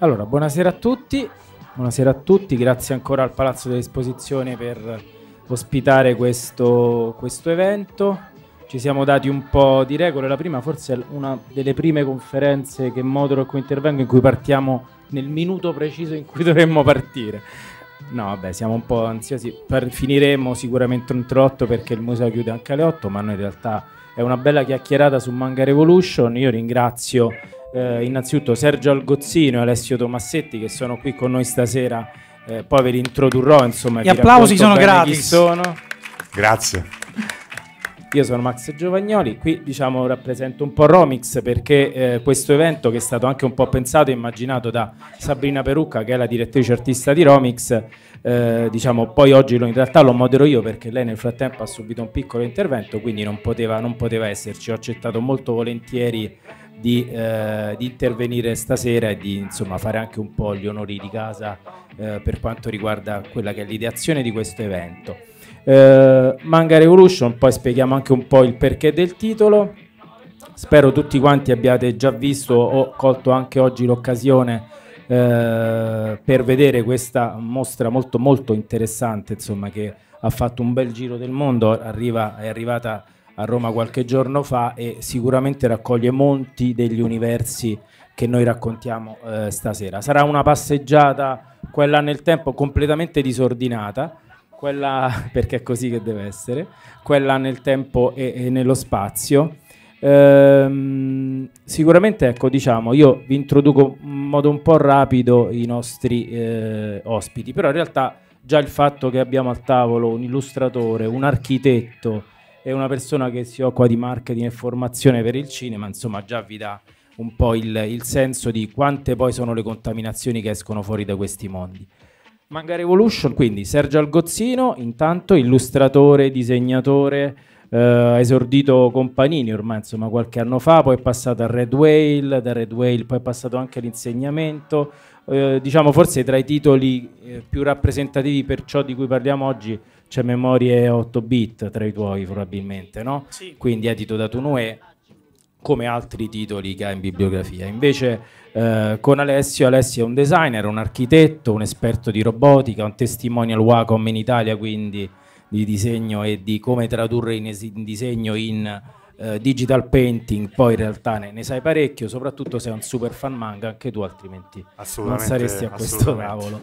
Allora, buonasera a tutti, buonasera a tutti, grazie ancora al Palazzo dell'Esposizione per ospitare questo, questo evento. Ci siamo dati un po' di regole, la prima forse è una delle prime conferenze che modulo e cui intervengo in cui partiamo nel minuto preciso in cui dovremmo partire. No, vabbè, siamo un po' ansiosi. Per, finiremo sicuramente entro 8 perché il museo chiude anche alle 8, ma noi in realtà è una bella chiacchierata su Manga Revolution. Io ringrazio eh, innanzitutto Sergio Algozzino e Alessio Tomassetti che sono qui con noi stasera, eh, poi ve li introdurrò. Insomma, Gli applausi sono gratis. Chi Sono. Grazie. Io sono Max Giovagnoli, qui diciamo rappresento un po' Romix perché eh, questo evento che è stato anche un po' pensato e immaginato da Sabrina Perucca che è la direttrice artista di Romix, eh, diciamo poi oggi lo, in realtà lo modero io perché lei nel frattempo ha subito un piccolo intervento quindi non poteva, non poteva esserci, ho accettato molto volentieri di, eh, di, intervenire stasera e di insomma, fare anche un po' gli onori di casa eh, per quanto riguarda quella che è l'ideazione di questo evento. Eh, Manga Revolution, poi spieghiamo anche un po' il perché del titolo. Spero tutti quanti abbiate già visto o colto anche oggi l'occasione eh, per vedere questa mostra molto molto interessante insomma, che ha fatto un bel giro del mondo, arriva, è arrivata a Roma qualche giorno fa e sicuramente raccoglie molti degli universi che noi raccontiamo eh, stasera. Sarà una passeggiata, quella nel tempo, completamente disordinata, quella perché è così che deve essere, quella nel tempo e, e nello spazio. Ehm, sicuramente, ecco, diciamo, io vi introduco in modo un po' rapido i nostri eh, ospiti, però in realtà già il fatto che abbiamo al tavolo un illustratore, un architetto, è una persona che si occupa di marketing e formazione per il cinema, insomma già vi dà un po' il, il senso di quante poi sono le contaminazioni che escono fuori da questi mondi. Manga Revolution, quindi Sergio Algozzino, intanto illustratore, disegnatore, eh, esordito con Panini ormai insomma qualche anno fa, poi è passato a Red Whale, da Red Whale poi è passato anche all'insegnamento, eh, diciamo forse tra i titoli eh, più rappresentativi per ciò di cui parliamo oggi c'è memorie 8 bit tra i tuoi probabilmente, no? Sì. Quindi edito da Tunue come altri titoli che ha in bibliografia. Invece eh, con Alessio, Alessio è un designer, un architetto, un esperto di robotica, un testimonial Wacom in Italia, quindi di disegno e di come tradurre in, es- in disegno in eh, digital painting, poi in realtà ne, ne, sai parecchio, soprattutto se sei un super fan manga, anche tu altrimenti non saresti a questo tavolo.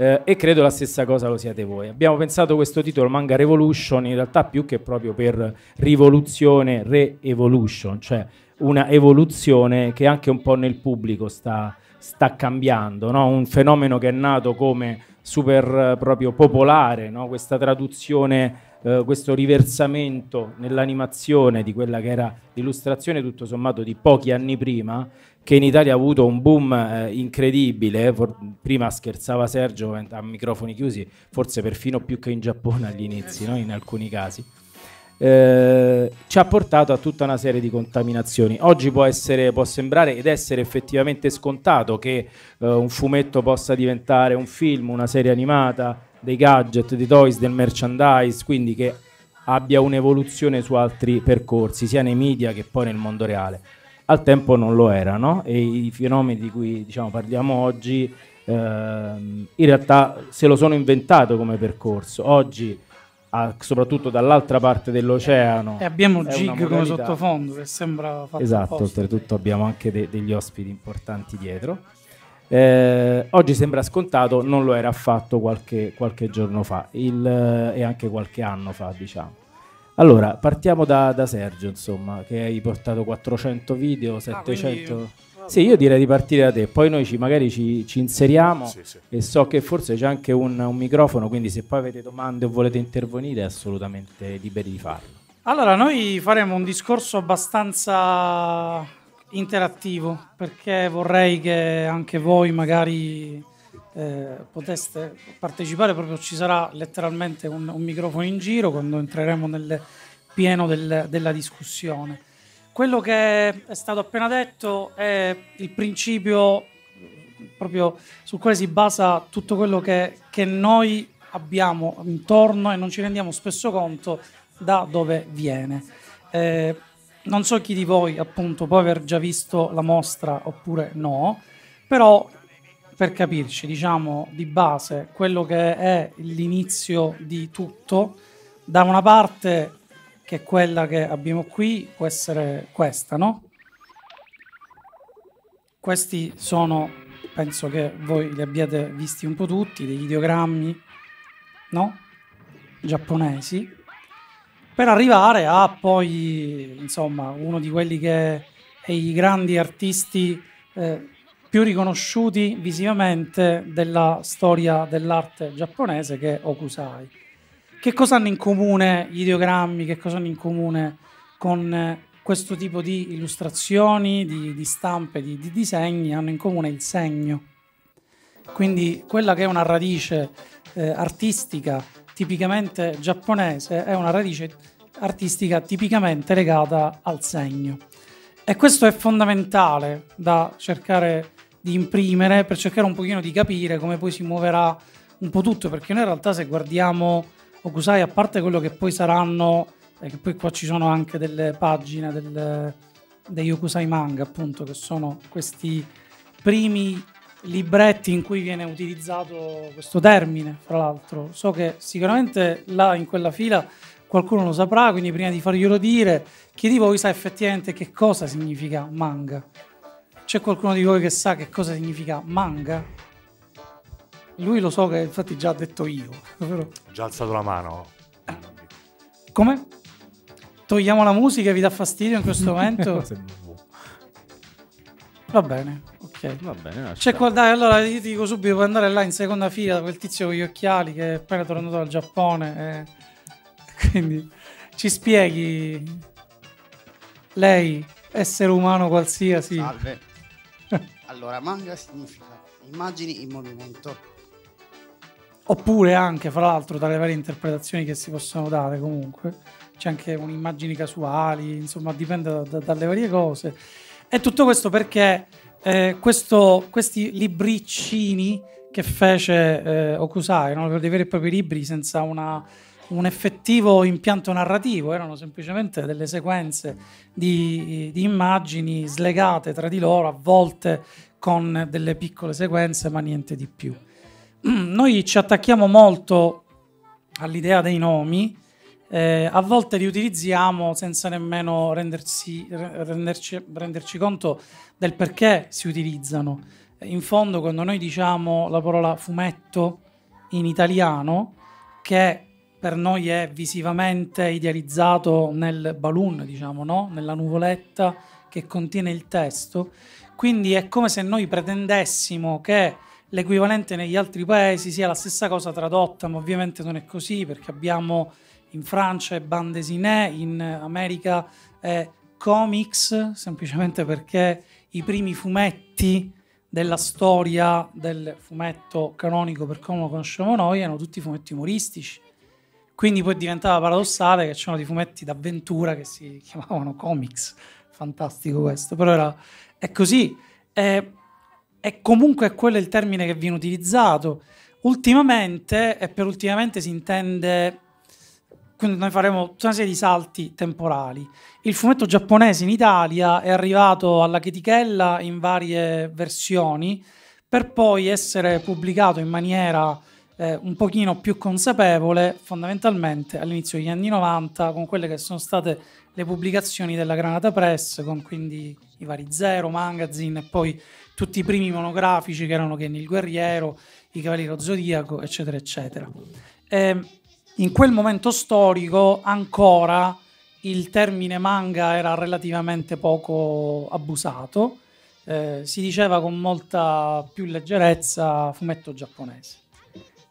Eh, e credo la stessa cosa lo siate voi. Abbiamo pensato questo titolo Manga Revolution in realtà più che proprio per rivoluzione, re-evolution, cioè una evoluzione che anche un po' nel pubblico sta, sta cambiando, no? un fenomeno che è nato come super eh, proprio popolare, no? questa traduzione Uh, questo riversamento nell'animazione di quella che era l'illustrazione tutto sommato di pochi anni prima che in Italia ha avuto un boom eh, incredibile, For prima scherzava Sergio a microfoni chiusi, forse perfino più che in Giappone agli inizi, no? in alcuni casi, eh, ci ha portato a tutta una serie di contaminazioni. Oggi può, essere, può sembrare ed essere effettivamente scontato che eh, un fumetto possa diventare un film, una serie animata, dei gadget, dei toys, del merchandise, quindi che abbia un'evoluzione su altri percorsi, sia nei media che poi nel mondo reale al tempo non lo erano e i fenomeni di cui diciamo, parliamo oggi ehm, in realtà se lo sono inventato come percorso. Oggi, a, soprattutto dall'altra parte dell'oceano... E abbiamo Gig come sottofondo che sembra fatto Esatto, oltretutto abbiamo anche de- degli ospiti importanti dietro. Eh, oggi sembra scontato, non lo era affatto qualche, qualche giorno fa il, eh, e anche qualche anno fa, diciamo. Allora, partiamo da, da, Sergio, insomma, che hai portato 400 video, 700... Ah, io... Sì, io direi di partire da te, poi noi ci, magari ci, ci inseriamo sì, sì. e so che forse c'è anche un, un microfono, quindi se poi avete domande o volete intervenire è assolutamente liberi di farlo. Allora, noi faremo un discorso abbastanza interattivo perché vorrei che anche voi magari eh, poteste partecipare, proprio ci sarà letteralmente un, un microfono in giro quando entreremo nel pieno del, della discussione. Quello che è stato appena detto è il principio proprio su quale si basa tutto quello che, che noi abbiamo intorno e non ci rendiamo spesso conto da dove viene. Eh, non so chi di voi appunto può aver già visto la mostra oppure no, però per capirci, diciamo di base quello che è l'inizio di tutto, da una parte che è quella che abbiamo qui, può essere questa, no? Questi sono, penso che voi li abbiate visti un po' tutti, degli ideogrammi, no? Giapponesi, per arrivare a poi, insomma, uno di quelli che è i grandi artisti eh, più riconosciuti visivamente della storia dell'arte giapponese che è Okusai. Che cosa hanno in comune gli ideogrammi, che cosa hanno in comune con eh, questo tipo di illustrazioni, di, di stampe, di, di disegni? Hanno in comune il segno. Quindi quella che è una radice eh, artistica tipicamente giapponese è una radice artistica tipicamente legata al segno. E questo è fondamentale da cercare di di imprimere per cercare un pochino di capire come poi si muoverà un po' tutto, perché noi in realtà se guardiamo Okusai, a parte quello che poi saranno, eh, che poi qua ci sono anche delle pagine del, degli Okusai manga, appunto, che sono questi primi libretti in cui viene utilizzato questo termine, fra l'altro. So che sicuramente là in quella fila qualcuno lo saprà, quindi prima di farglielo dire, chiedi voi sa effettivamente che cosa significa manga? C'è qualcuno di voi che sa che cosa significa manga? Lui lo so che infatti già ha detto io. Però... Già alzato la mano. Come? Togliamo la musica, vi dà fastidio in questo momento? Va bene, ok. Va bene, C'è qual... Dai, allora io ti dico subito, puoi andare là in seconda fila da quel tizio con gli occhiali che è appena tornato dal Giappone. E... Quindi ci spieghi lei, essere umano qualsiasi. Salve. Allora, manga significa immagini in movimento. Oppure anche, fra l'altro, dalle varie interpretazioni che si possono dare comunque, c'è anche un'immagine casuali, insomma, dipende da, da, dalle varie cose. E tutto questo perché eh, questo, questi libriccini che fece eh, Okusai, erano dei veri e propri libri senza una, un effettivo impianto narrativo, erano semplicemente delle sequenze di, di immagini slegate tra di loro, a volte con delle piccole sequenze, ma niente di più. Noi ci attacchiamo molto all'idea dei nomi, eh, a volte li utilizziamo senza nemmeno rendersi, renderci, renderci conto del perché si utilizzano. In fondo, quando noi diciamo la parola fumetto in italiano, che per noi è visivamente idealizzato nel balloon, diciamo, no? nella nuvoletta che contiene il testo, quindi è come se noi pretendessimo che l'equivalente negli altri paesi sia la stessa cosa tradotta, ma ovviamente non è così perché abbiamo in Francia e bandesiné, in America eh, comics, semplicemente perché i primi fumetti della storia del fumetto canonico per come lo conosciamo noi erano tutti fumetti umoristici. Quindi poi diventava paradossale che c'erano dei fumetti d'avventura che si chiamavano comics. Fantastico questo, però era, è così. È, è comunque quello il termine che viene utilizzato. Ultimamente, e per ultimamente si intende quindi noi faremo tutta una serie di salti temporali. Il fumetto giapponese in Italia è arrivato alla chetichella in varie versioni per poi essere pubblicato in maniera eh, un pochino più consapevole fondamentalmente all'inizio degli anni 90 con quelle che sono state le pubblicazioni della Granata Press con quindi i vari Zero Magazine e poi tutti i primi monografici che erano Kenny il Guerriero, i Cavaliero Zodiaco, eccetera, eccetera. E ehm, in quel momento storico ancora il termine manga era relativamente poco abusato, eh, si diceva con molta più leggerezza fumetto giapponese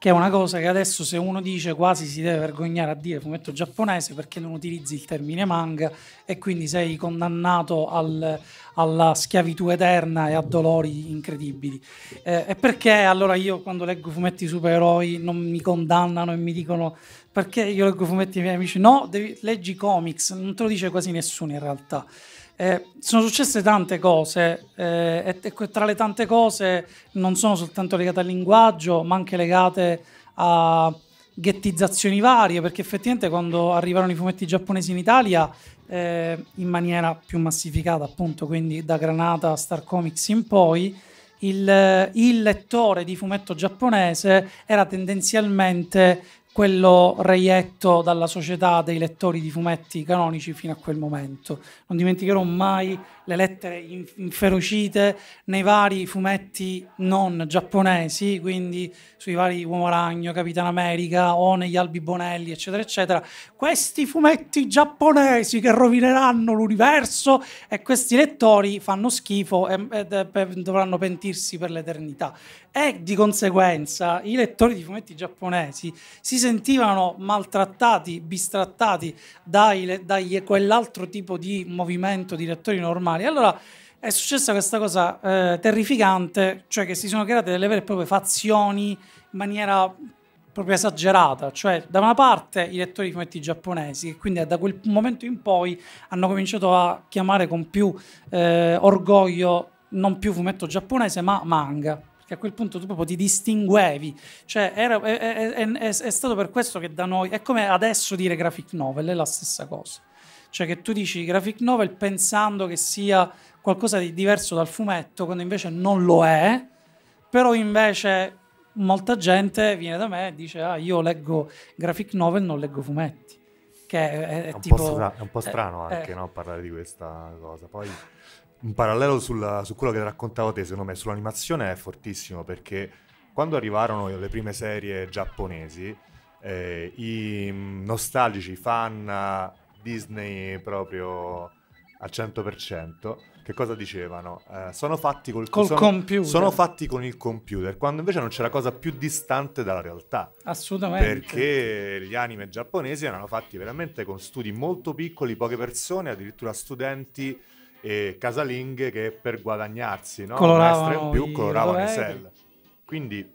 che è una cosa che adesso se uno dice quasi si deve vergognare a dire fumetto giapponese perché non utilizzi il termine manga e quindi sei condannato al, alla schiavitù eterna e a dolori incredibili. Eh, e perché allora io quando leggo fumetti supereroi non mi condannano e mi dicono perché io leggo fumetti miei amici? No, devi, leggi comics, non te lo dice quasi nessuno in realtà. Eh, sono successe tante cose eh, e, e tra le tante cose non sono soltanto legate al linguaggio, ma anche legate a ghettizzazioni varie, perché effettivamente quando arrivarono i fumetti giapponesi in Italia eh, in maniera più massificata, appunto, quindi da Granata a Star Comics in poi, il, il lettore di fumetto giapponese era tendenzialmente quello reietto dalla società dei lettori di fumetti canonici fino a quel momento. Non dimenticherò mai le lettere inferocite nei vari fumetti non giapponesi, quindi sui vari Uomo Ragno, Capitan America o negli Albi Bonelli, eccetera, eccetera. Questi fumetti giapponesi che rovineranno l'universo e questi lettori fanno schifo e, e, e dovranno pentirsi per l'eternità e di conseguenza i lettori di fumetti giapponesi si sentivano maltrattati, bistrattati dai, dai quell'altro tipo di movimento di lettori normali. Allora è successa questa cosa eh, terrificante, cioè che si sono create delle vere e proprie fazioni in maniera proprio esagerata, cioè da una parte i lettori di fumetti giapponesi, che quindi da quel momento in poi hanno cominciato a chiamare con più eh, orgoglio non più fumetto giapponese ma manga, che a quel punto tu proprio ti distinguevi. Cioè, era, è, è, è, è, stato per questo che da noi è come adesso dire graphic novel, è la stessa cosa. Cioè, che tu dici graphic novel pensando che sia qualcosa di diverso dal fumetto, quando invece non lo è, però invece molta gente viene da me e dice: Ah, io leggo graphic novel, non leggo fumetti. Che è, è, è, tipo, stra- è un po' strano anche no, parlare di questa cosa. Poi un parallelo sulla, su quello che raccontavo te, secondo me, sull'animazione è fortissimo perché quando arrivarono le prime serie giapponesi, eh, i mm, nostalgici fan eh, Disney proprio al 100%, che cosa dicevano? Eh, sono, fatti col, col sono, computer. sono fatti con il computer, quando invece non c'era cosa più distante dalla realtà. Assolutamente. Perché gli anime giapponesi erano fatti veramente con studi molto piccoli, poche persone, addirittura studenti e casalinghe che per guadagnarsi no? un in più coloravano i sell. Quindi,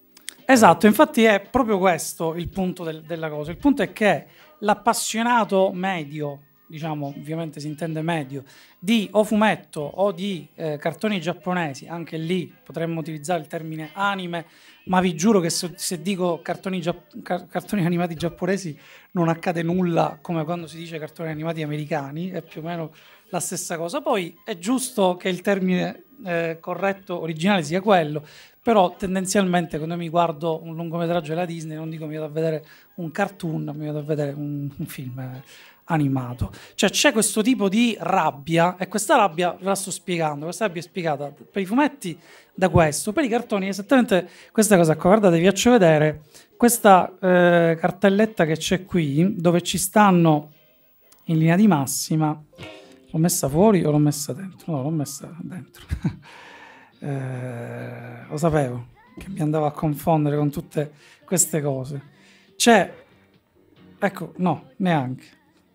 esatto, infatti è proprio questo il punto del, della cosa. Il punto è che l'appassionato medio, diciamo ovviamente si intende medio, di o fumetto o di eh, cartoni giapponesi, anche lì potremmo utilizzare il termine anime, ma vi giuro che se, se dico cartoni, giap- car- cartoni animati giapponesi non accade nulla come quando si dice cartoni animati americani, è più o meno la stessa cosa. Poi è giusto che il termine eh, corretto originale sia quello, però tendenzialmente quando mi guardo un lungometraggio della Disney non dico mi vado a vedere un cartoon, mi vado a vedere un, un film eh, animato. Cioè c'è questo tipo di rabbia e questa rabbia ve la sto spiegando, questa rabbia è spiegata per i fumetti da questo, per i cartoni esattamente questa cosa qua. Guardate, vi faccio vedere questa eh, cartelletta che c'è qui dove ci stanno in linea di massima L'ho messa fuori o l'ho messa dentro? No, l'ho messa dentro. eh, lo sapevo che mi andavo a confondere con tutte queste cose. C'è, ecco, no, neanche.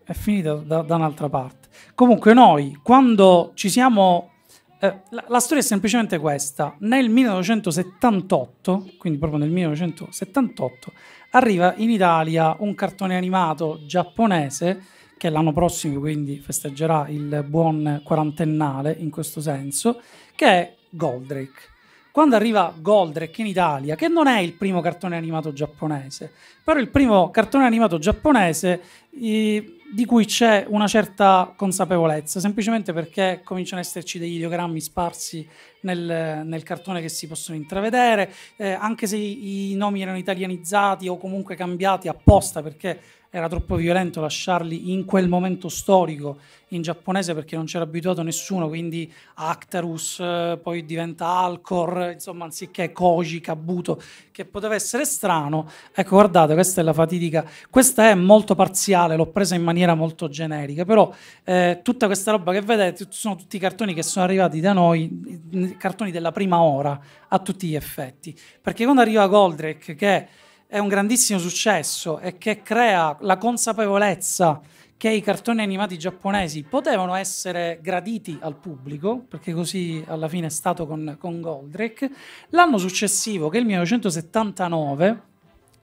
È finita da, da un'altra parte. Comunque noi, quando ci siamo... Eh, la, la storia è semplicemente questa. Nel 1978, quindi proprio nel 1978, arriva in Italia un cartone animato giapponese che l'anno prossimo quindi festeggerà il buon quarantennale in questo senso, che è Goldrake. Quando arriva Goldrake in Italia, che non è il primo cartone animato giapponese, però il primo cartone animato giapponese eh, di cui c'è una certa consapevolezza, semplicemente perché cominciano ad esserci degli ideogrammi sparsi nel, nel cartone che si possono intravedere, eh, anche se i, i nomi erano italianizzati o comunque cambiati apposta perché era troppo violento lasciarli in quel momento storico in giapponese perché non c'era abituato nessuno, quindi Actarus eh, poi diventa Alcor, insomma anziché Koji, Kabuto, che poteva essere strano. Ecco, guardate, questa è la fatidica, questa è molto parziale, l'ho presa in maniera molto generica, però eh, tutta questa roba che vedete sono tutti i cartoni che sono arrivati da noi, cartoni della prima ora a tutti gli effetti, perché quando arriva Goldrake che è un grandissimo successo e che crea la consapevolezza che i cartoni animati giapponesi potevano essere graditi al pubblico, perché così alla fine è stato con, con Goldrake. L'anno successivo, che è il 1979,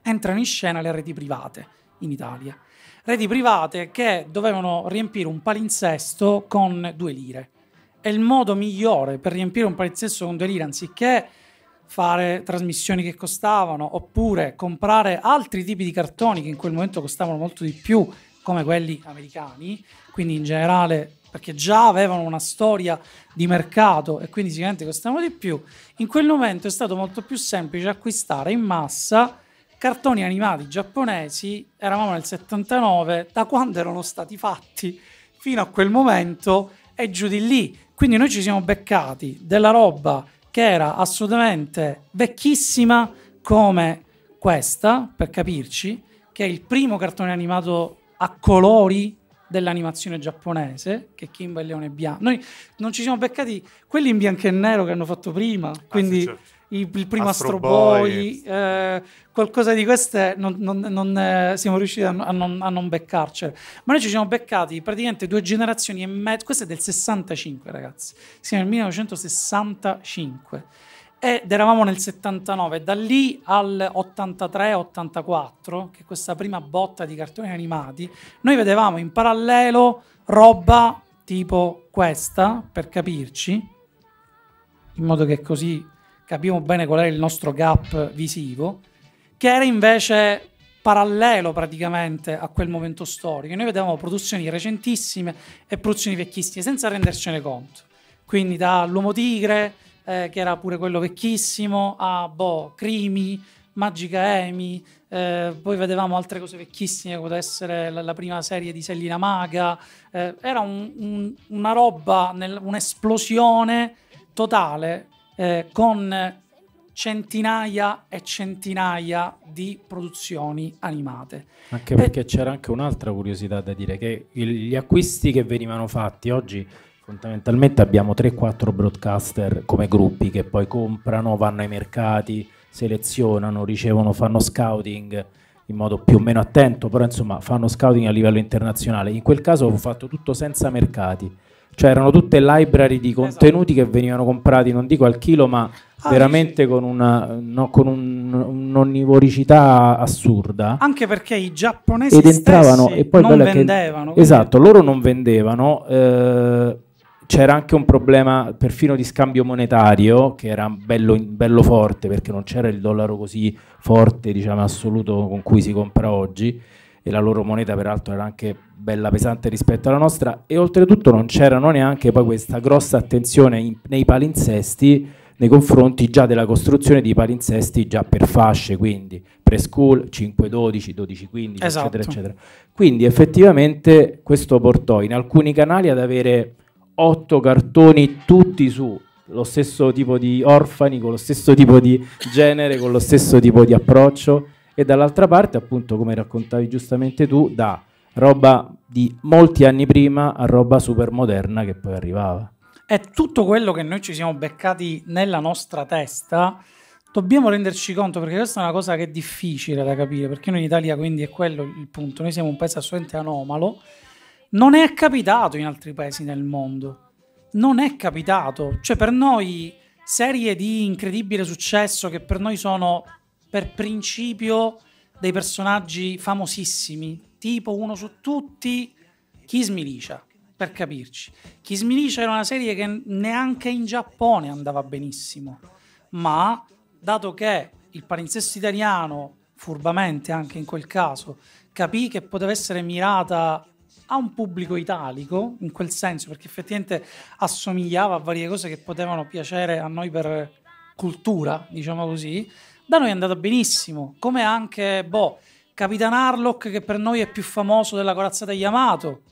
entrano in scena le reti private in Italia. Reti private che dovevano riempire un palinsesto con due lire. E il modo migliore per riempire un palinsesto con due lire, anziché fare trasmissioni che costavano, oppure comprare altri tipi di cartoni che in quel momento costavano molto di più, come quelli americani, quindi in generale perché già avevano una storia di mercato e quindi sicuramente costavano di più, in quel momento è stato molto più semplice acquistare in massa cartoni animati giapponesi, eravamo nel 79, da quando erano stati fatti fino a quel momento e giù di lì. Quindi noi ci siamo beccati della roba che era assolutamente vecchissima come questa, per capirci, che è il primo cartone animato a colori dell'animazione giapponese, che Kimba e Leone è bianco. Noi non ci siamo beccati quelli in bianco e nero che hanno fatto prima, quindi ah, sì, certo il, primo Astro, Astro Boy, Boy eh, qualcosa di queste non, non, non eh, siamo riusciti a, a, non, a non beccarcele. Ma noi ci siamo beccati praticamente due generazioni e mezzo, questo è del 65 ragazzi, siamo nel 1965 ed eravamo nel 79, da lì al 83-84, che è questa prima botta di cartoni animati, noi vedevamo in parallelo roba tipo questa, per capirci, in modo che così capiamo bene qual era il nostro gap visivo, che era invece parallelo praticamente a quel momento storico. Noi vedevamo produzioni recentissime e produzioni vecchissime senza rendercene conto. Quindi dall'Uomo Tigre, eh, che era pure quello vecchissimo, a boh, Crimi, Magica Emi, eh, poi vedevamo altre cose vecchissime, come poteva essere la, la, prima serie di Sellina Maga, eh, era un, un, una roba, nel, un'esplosione totale eh, con centinaia e centinaia di produzioni animate. Anche perché e... c'era anche un'altra curiosità da dire, che gli acquisti che venivano fatti oggi fondamentalmente abbiamo 3-4 broadcaster come gruppi che poi comprano, vanno ai mercati, selezionano, ricevono, fanno scouting in modo più o meno attento, però insomma fanno scouting a livello internazionale. In quel caso ho fatto tutto senza mercati cioè erano tutte library di contenuti esatto. che venivano comprati non dico al chilo ma ah, veramente sì. con, una, no, con un, un'onnivoricità assurda anche perché i giapponesi ed entravano e poi non vendevano che, esatto loro non vendevano eh, c'era anche un problema perfino di scambio monetario che era bello, bello, forte perché non c'era il dollaro così forte diciamo assoluto con cui si compra oggi e la loro moneta peraltro era anche bella pesante rispetto alla nostra e oltretutto non c'erano neanche poi questa grossa attenzione in, nei palinsesti nei confronti già della costruzione di palinsesti già per fasce, quindi preschool 5-12, 12-15, esatto. eccetera, eccetera. Quindi effettivamente questo portò in alcuni canali ad avere otto cartoni tutti su lo stesso tipo di orfani, con lo stesso tipo di genere, con lo stesso tipo di approccio e dall'altra parte appunto come raccontavi giustamente tu da roba di molti anni prima a roba super moderna che poi arrivava. È tutto quello che noi ci siamo beccati nella nostra testa. Dobbiamo renderci conto perché questa è una cosa che è difficile da capire, perché noi in Italia quindi è quello il punto, noi siamo un paese assolutamente anomalo, non è capitato in altri paesi nel mondo, non è capitato, cioè per noi serie di incredibile successo che per noi sono per principio dei personaggi famosissimi, tipo uno su tutti, Kiss Milicia, per capirci. Kiss Milicia era una serie che neanche in Giappone andava benissimo, ma dato che il palinsesto italiano, furbamente anche in quel caso, capì che poteva essere mirata a un pubblico italico, in quel senso, perché effettivamente assomigliava a varie cose che potevano piacere a noi per cultura, diciamo così, da noi è andata benissimo, come anche boh, Capitan Harlock che per noi è più famoso della corazzata Yamato,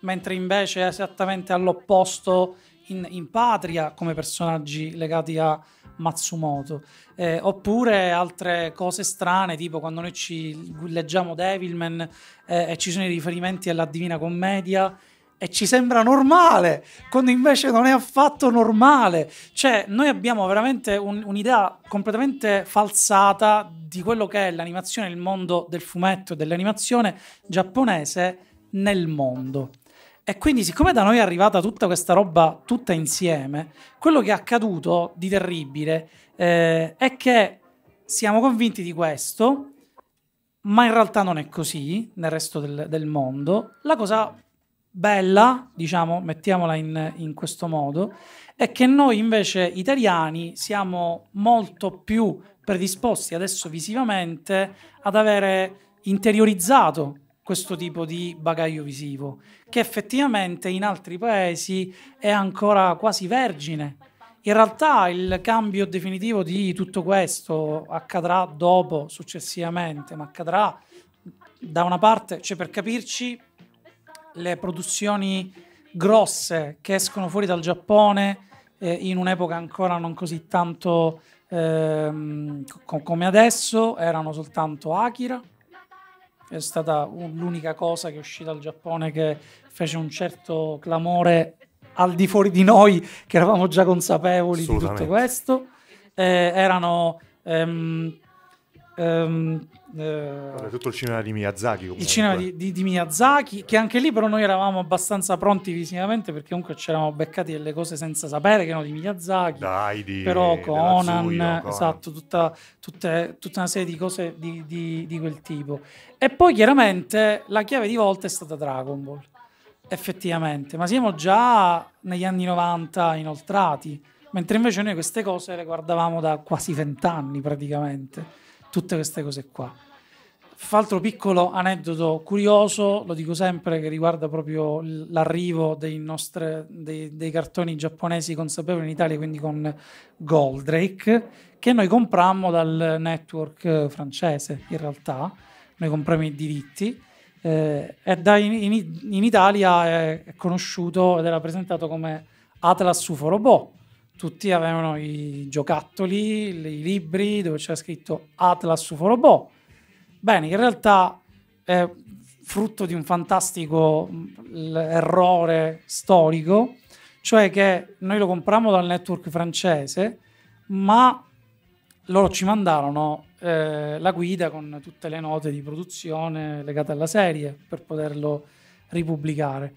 mentre invece è esattamente all'opposto in, in patria come personaggi legati a Matsumoto. Eh, oppure altre cose strane, tipo quando noi ci leggiamo Devilman eh, e ci sono i riferimenti alla Divina Commedia e ci sembra normale, quando invece non è affatto normale. Cioè, noi abbiamo veramente un'idea completamente falsata di quello che è l'animazione, il mondo del fumetto e dell'animazione giapponese nel mondo. E quindi, siccome da noi è arrivata tutta questa roba tutta insieme, quello che è accaduto di terribile eh, è che siamo convinti di questo, ma in realtà non è così nel resto del, del mondo. La cosa bella, diciamo, mettiamola in, in questo modo, è che noi invece italiani siamo molto più predisposti adesso visivamente ad avere interiorizzato questo tipo di bagaglio visivo, che effettivamente in altri paesi è ancora quasi vergine. In realtà il cambio definitivo di tutto questo accadrà dopo, successivamente, ma accadrà da una parte, cioè per capirci, le produzioni grosse che escono fuori dal Giappone eh, in un'epoca ancora non così tanto ehm, co come adesso erano soltanto Akira, è stata l'unica cosa che è uscita dal Giappone che fece un certo clamore al di fuori di noi che eravamo già consapevoli di tutto questo. Eh, erano ehm, Um, eh, tutto il cinema di Miyazaki comunque. il cinema di, di, di, Miyazaki che anche lì però noi eravamo abbastanza pronti visivamente perché comunque ci eravamo beccati delle cose senza sapere che erano di Miyazaki Dai, di, però Conan, Zuio, Conan. esatto tutta, tutta, una serie di cose di, di quel tipo e poi chiaramente la chiave di volta è stata Dragon Ball effettivamente ma siamo già negli anni 90 inoltrati mentre invece noi queste cose le guardavamo da quasi vent'anni praticamente tutte queste cose qua. Fa altro piccolo aneddoto curioso, lo dico sempre, che riguarda proprio l'arrivo dei, nostre, dei, dei cartoni giapponesi consapevoli in Italia, quindi con Goldrake, che noi comprammo dal network francese in realtà, noi comprammo i diritti. Eh, in, in, in, Italia è conosciuto ed era presentato come Atlas UFO Robot tutti avevano i giocattoli, i libri dove c'era scritto Atlas Uforobo. Bene, in realtà è frutto di un fantastico mm, errore storico, cioè che noi lo comprammo dal network francese, ma loro ci mandarono eh, la guida con tutte le note di produzione legate alla serie per poterlo ripubblicare.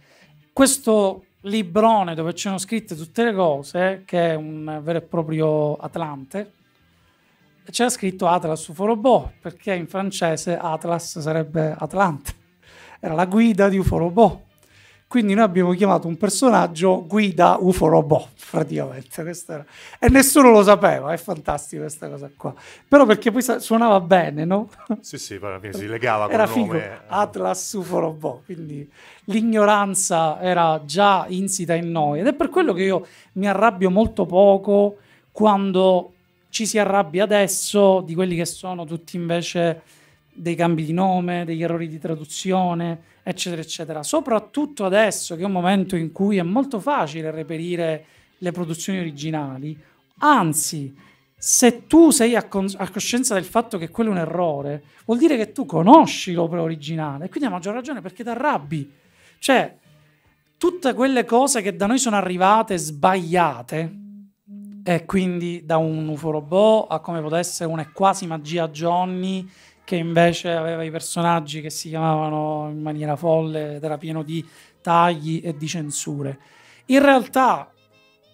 Questo librone dove c'erano scritte tutte le cose, che è un vero e proprio Atlante, c'era scritto Atlas Ufolobò, perché in francese Atlas sarebbe Atlante. Era la guida di Ufolobò. Quindi noi abbiamo chiamato un personaggio guida UFO robot, praticamente. E nessuno lo sapeva, è fantastico questa cosa qua. Però perché poi suonava bene, no? Sì, sì, si legava era col nome. Figo. Atlas UFO robot, quindi l'ignoranza era già insita in noi. Ed è per quello che io mi arrabbio molto poco quando ci si arrabbia adesso di quelli che sono tutti invece dei cambi di nome, degli errori di traduzione, eccetera, eccetera. Soprattutto adesso che è un momento in cui è molto facile reperire le produzioni originali, anzi, se tu sei a, cons- a coscienza del fatto che quello è un errore, vuol dire che tu conosci l'opera originale, quindi a maggior ragione perché ti arrabbi. Cioè, tutte quelle cose che da noi sono arrivate sbagliate, e quindi da un UFO robot a come potesse essere una quasi magia Johnny che invece aveva i personaggi che si chiamavano in maniera folle ed era pieno di tagli e di censure. In realtà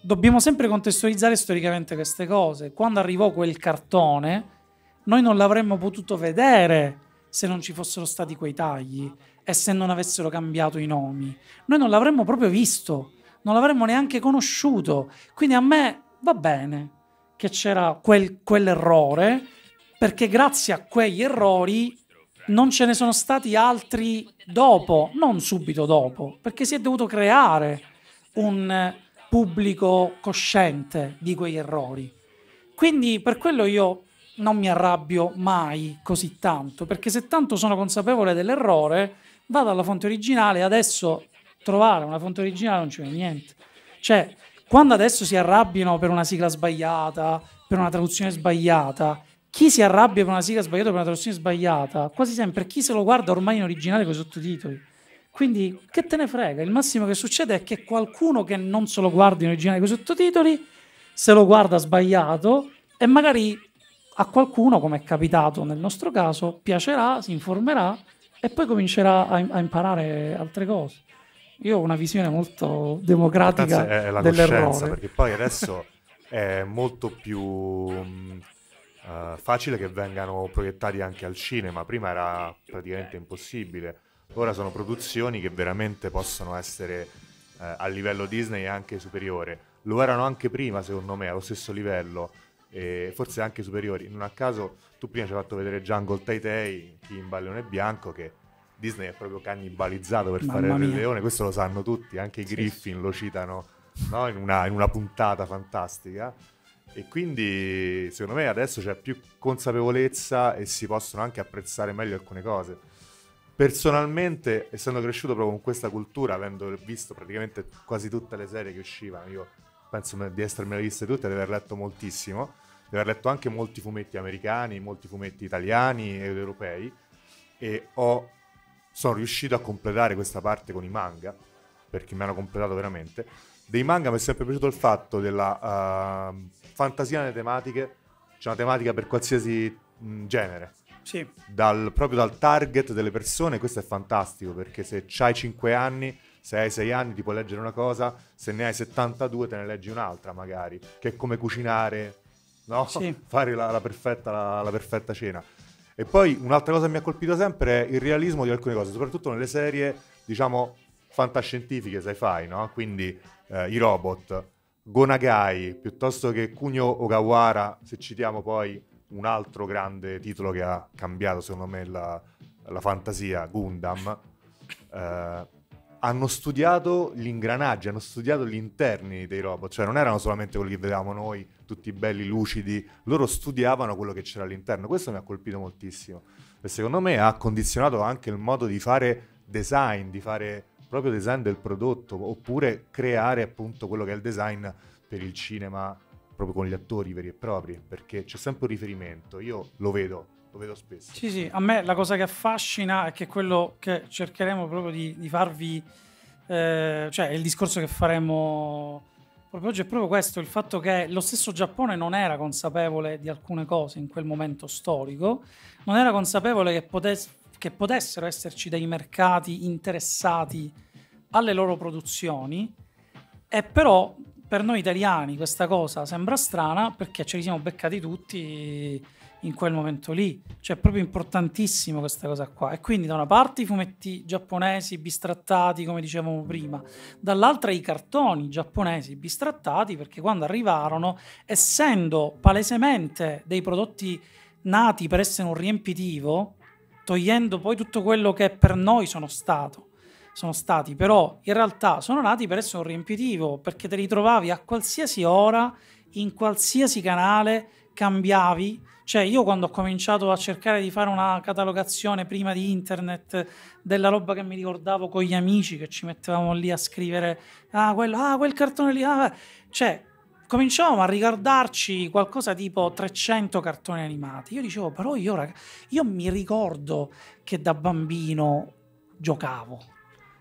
dobbiamo sempre contestualizzare storicamente queste cose. Quando arrivò quel cartone, noi non l'avremmo potuto vedere se non ci fossero stati quei tagli e se non avessero cambiato i nomi. Noi non l'avremmo proprio visto, non l'avremmo neanche conosciuto. Quindi a me va bene che c'era quel, quell'errore perché grazie a quegli errori non ce ne sono stati altri dopo, non subito dopo, perché si è dovuto creare un pubblico cosciente di quegli errori. Quindi per quello io non mi arrabbio mai così tanto, perché se tanto sono consapevole dell'errore, vado alla fonte originale, e adesso trovare una fonte originale non ci viene niente. Cioè, quando adesso si arrabbiano per una sigla sbagliata, per una traduzione sbagliata, chi si arrabbia per una sigla sbagliata o per una traduzione sbagliata, quasi sempre chi se lo guarda ormai in originale con i sottotitoli. Quindi che te ne frega? Il massimo che succede è che qualcuno che non se lo guarda in originale con i sottotitoli se lo guarda sbagliato e magari a qualcuno, come è capitato nel nostro caso, piacerà, si informerà e poi comincerà a, a imparare altre cose. Io ho una visione molto democratica è la dell'errore. Perché poi adesso è molto più eh, facile che vengano proiettati anche al cinema, prima era praticamente impossibile, ora sono produzioni che veramente possono essere eh, a livello Disney anche superiore, lo erano anche prima secondo me, allo stesso livello, e forse anche superiori, non a caso tu prima ci hai fatto vedere Jungle Tai Tai, chi in Ballone Bianco, che Disney è proprio cannibalizzato per Mamma fare mia. il leone, questo lo sanno tutti, anche i Griffin sì. lo citano no? in, una, in una puntata fantastica. E quindi secondo me adesso c'è più consapevolezza e si possono anche apprezzare meglio alcune cose. Personalmente, essendo cresciuto proprio con questa cultura, avendo visto praticamente quasi tutte le serie che uscivano, io penso di essermela viste tutte, e di aver letto moltissimo, di aver letto anche molti fumetti americani, molti fumetti italiani ed europei, e ho, sono riuscito a completare questa parte con i manga, perché mi hanno completato veramente dei manga mi è sempre piaciuto il fatto della uh, fantasia nelle tematiche, c'è una tematica per qualsiasi mh, genere. Sì. Dal, proprio dal target delle persone, questo è fantastico perché se hai 5 anni, se hai 6 anni ti puoi leggere una cosa, se ne hai 72 te ne leggi un'altra magari, che è come cucinare, no? sì. fare la, la, perfetta, la, la perfetta cena. E poi un'altra cosa che mi ha colpito sempre è il realismo di alcune cose, soprattutto nelle serie, diciamo, fantascientifiche sci-fi, no? Quindi eh, i robot, Gonagai, piuttosto che Kunio Ogawara, se citiamo poi un altro grande titolo che ha cambiato secondo me la, la fantasia, Gundam, eh, hanno studiato gli ingranaggi, hanno studiato gli interni dei robot, cioè non erano solamente quelli che vedevamo noi, tutti belli, lucidi, loro studiavano quello che c'era all'interno, questo mi ha colpito moltissimo e secondo me ha condizionato anche il modo di fare design, di fare proprio design del prodotto, oppure creare appunto quello che è il design per il cinema proprio con gli attori veri e propri, perché c'è sempre un riferimento, io lo vedo, lo vedo spesso. Sì, sì, a me la cosa che affascina è che quello che cercheremo proprio di, di farvi, eh, cioè il discorso che faremo proprio oggi è proprio questo, il fatto che lo stesso Giappone non era consapevole di alcune cose in quel momento storico, non era consapevole che potesse che potessero esserci dei mercati interessati alle loro produzioni e però per noi italiani questa cosa sembra strana perché ce li siamo beccati tutti in quel momento lì. Cioè è proprio importantissimo questa cosa qua. E quindi da una parte i fumetti giapponesi bistrattati, come dicevamo prima, dall'altra i cartoni giapponesi bistrattati perché quando arrivarono, essendo palesemente dei prodotti nati per essere un riempitivo, togliendo poi tutto quello che per noi sono stato. Sono stati, però in realtà sono nati per essere un riempitivo, perché te li trovavi a qualsiasi ora, in qualsiasi canale, cambiavi. Cioè, io quando ho cominciato a cercare di fare una catalogazione prima di internet della roba che mi ricordavo con gli amici che ci mettevamo lì a scrivere, ah, quello, ah quel cartone lì, ah, cioè, cominciamo a ricordarci qualcosa tipo 300 cartoni animati. Io dicevo, però io, io mi ricordo che da bambino giocavo.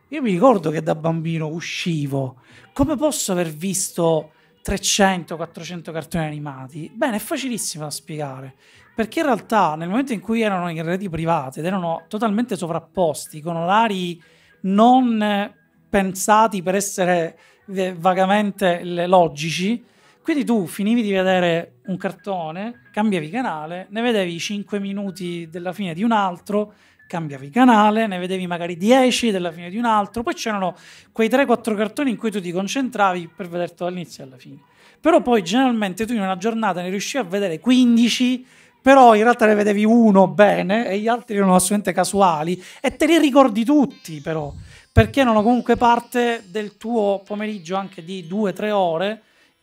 Io mi ricordo che da bambino uscivo. Come posso aver visto 300-400 cartoni animati? Bene, è facilissimo da spiegare. Perché in realtà nel momento in cui erano in reti private ed erano totalmente sovrapposti, con orari non pensati per essere eh, vagamente logici, quindi tu finivi di vedere un cartone, cambiavi canale, ne vedevi 5 minuti della fine di un altro, cambiavi canale, ne vedevi magari 10 della fine di un altro, poi c'erano quei 3-4 cartoni in cui tu ti concentravi per vederti dall'inizio alla fine. Però poi generalmente tu in una giornata ne riuscivi a vedere 15, però in realtà ne vedevi uno bene e gli altri erano assolutamente casuali e te li ricordi tutti però, perché erano comunque parte del tuo pomeriggio anche di 2-3 ore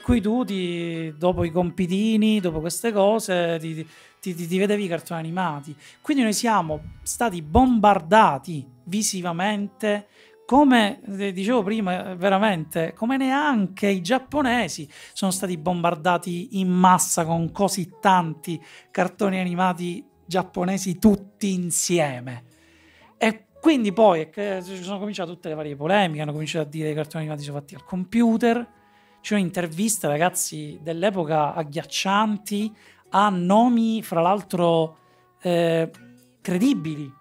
cui tu ti, dopo i compitini, dopo queste cose, ti, ti, ti, vedevi i cartoni animati. Quindi noi siamo stati bombardati visivamente, come eh, dicevo prima, eh, veramente, come neanche i giapponesi sono stati bombardati in massa con così tanti cartoni animati giapponesi tutti insieme. E quindi poi sono cominciate tutte le varie polemiche, hanno cominciato a dire che i cartoni animati sono fatti al computer, c'è un'intervista, ragazzi, dell'epoca agghiaccianti a nomi, fra l'altro, eh, credibili.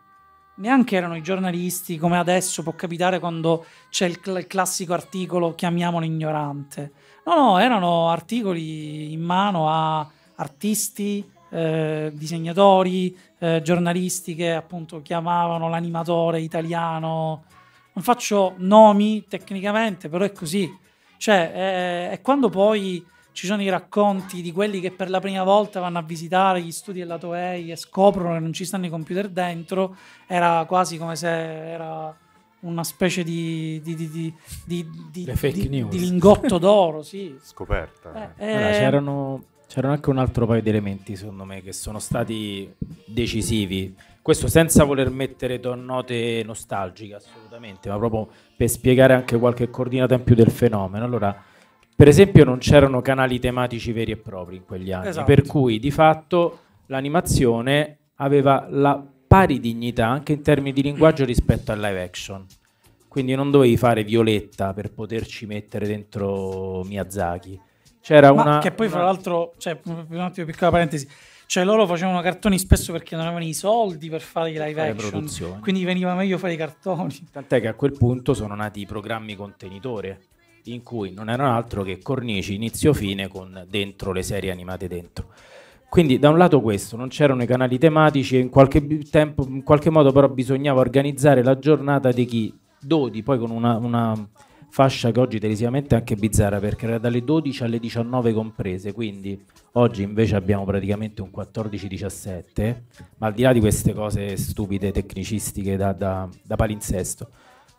Neanche erano i giornalisti come adesso può capitare quando c'è il, cl- il classico articolo chiamiamolo ignorante. No, no, erano articoli in mano a artisti, eh, disegnatori, eh, giornalisti che appunto chiamavano l'animatore italiano. Non faccio nomi tecnicamente, però è così. Cioè, è quando poi ci sono i racconti di quelli che per la prima volta vanno a visitare gli studi della Toei e scoprono che non ci stanno i computer dentro, era quasi come se era una specie di, di, di, di lingotto d'oro, sì. Scoperta. Eh, eh, allora, eh, c'erano, c'erano anche un altro paio di elementi, secondo me, che sono stati decisivi questo senza voler mettere note nostalgiche assolutamente, ma proprio per spiegare anche qualche coordinata in più del fenomeno. Allora, per esempio non c'erano canali tematici veri e propri in quegli anni, esatto. per cui di fatto l'animazione aveva la pari dignità anche in termini di linguaggio rispetto al live action. Quindi non dovevi fare Violetta per poterci mettere dentro Miyazaki. C'era Ma una... Che poi fra l'altro, cioè, un attimo piccola parentesi, cioè loro facevano cartoni spesso perché non avevano i soldi per fare i live action, quindi veniva meglio fare i cartoni. Tant'è che a quel punto sono nati i programmi contenitore, in cui non erano altro che cornici inizio-fine con dentro le serie animate dentro. Quindi da un lato questo, non c'erano i canali tematici e in qualche, tempo, in qualche modo però bisognava organizzare la giornata di chi Dodi poi con una, una fascia che oggi televisivamente è anche bizzarra perché era dalle 12 alle 19 comprese, quindi oggi invece abbiamo praticamente un 14-17, ma al di là di queste cose stupide, tecnicistiche da, da, da palinsesto,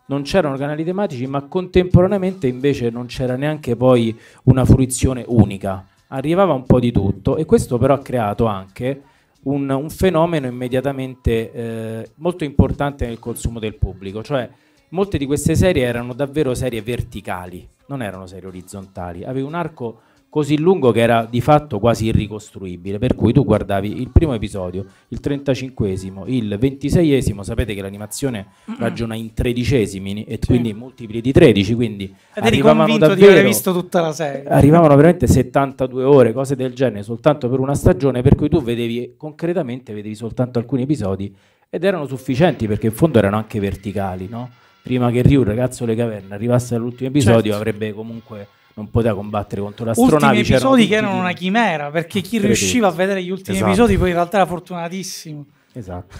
non c'erano canali tematici, ma contemporaneamente invece non c'era neanche poi una fruizione unica, arrivava un po' di tutto e questo però ha creato anche un, un fenomeno immediatamente eh, molto importante nel consumo del pubblico, cioè molte di queste serie erano davvero serie verticali, non erano serie orizzontali, avevi un arco così lungo che era di fatto quasi irricostruibile, per cui tu guardavi il primo episodio, il 35esimo, il 26esimo, sapete che l'animazione mm-hmm. ragiona in tredicesimi e sì. quindi multipli di 13, quindi Ed arrivavano davvero, visto tutta la serie. Arrivavano veramente 72 ore, cose del genere, soltanto per una stagione, per cui tu vedevi concretamente vedevi soltanto alcuni episodi ed erano sufficienti perché in fondo erano anche verticali, no? prima che Ryu, ragazzo delle caverne, arrivasse all'ultimo episodio, certo. avrebbe comunque non poteva combattere contro l'astronave. Ultimi episodi che erano una chimera, perché chi credete. riusciva a vedere gli ultimi esatto. episodi poi in realtà era fortunatissimo. Esatto.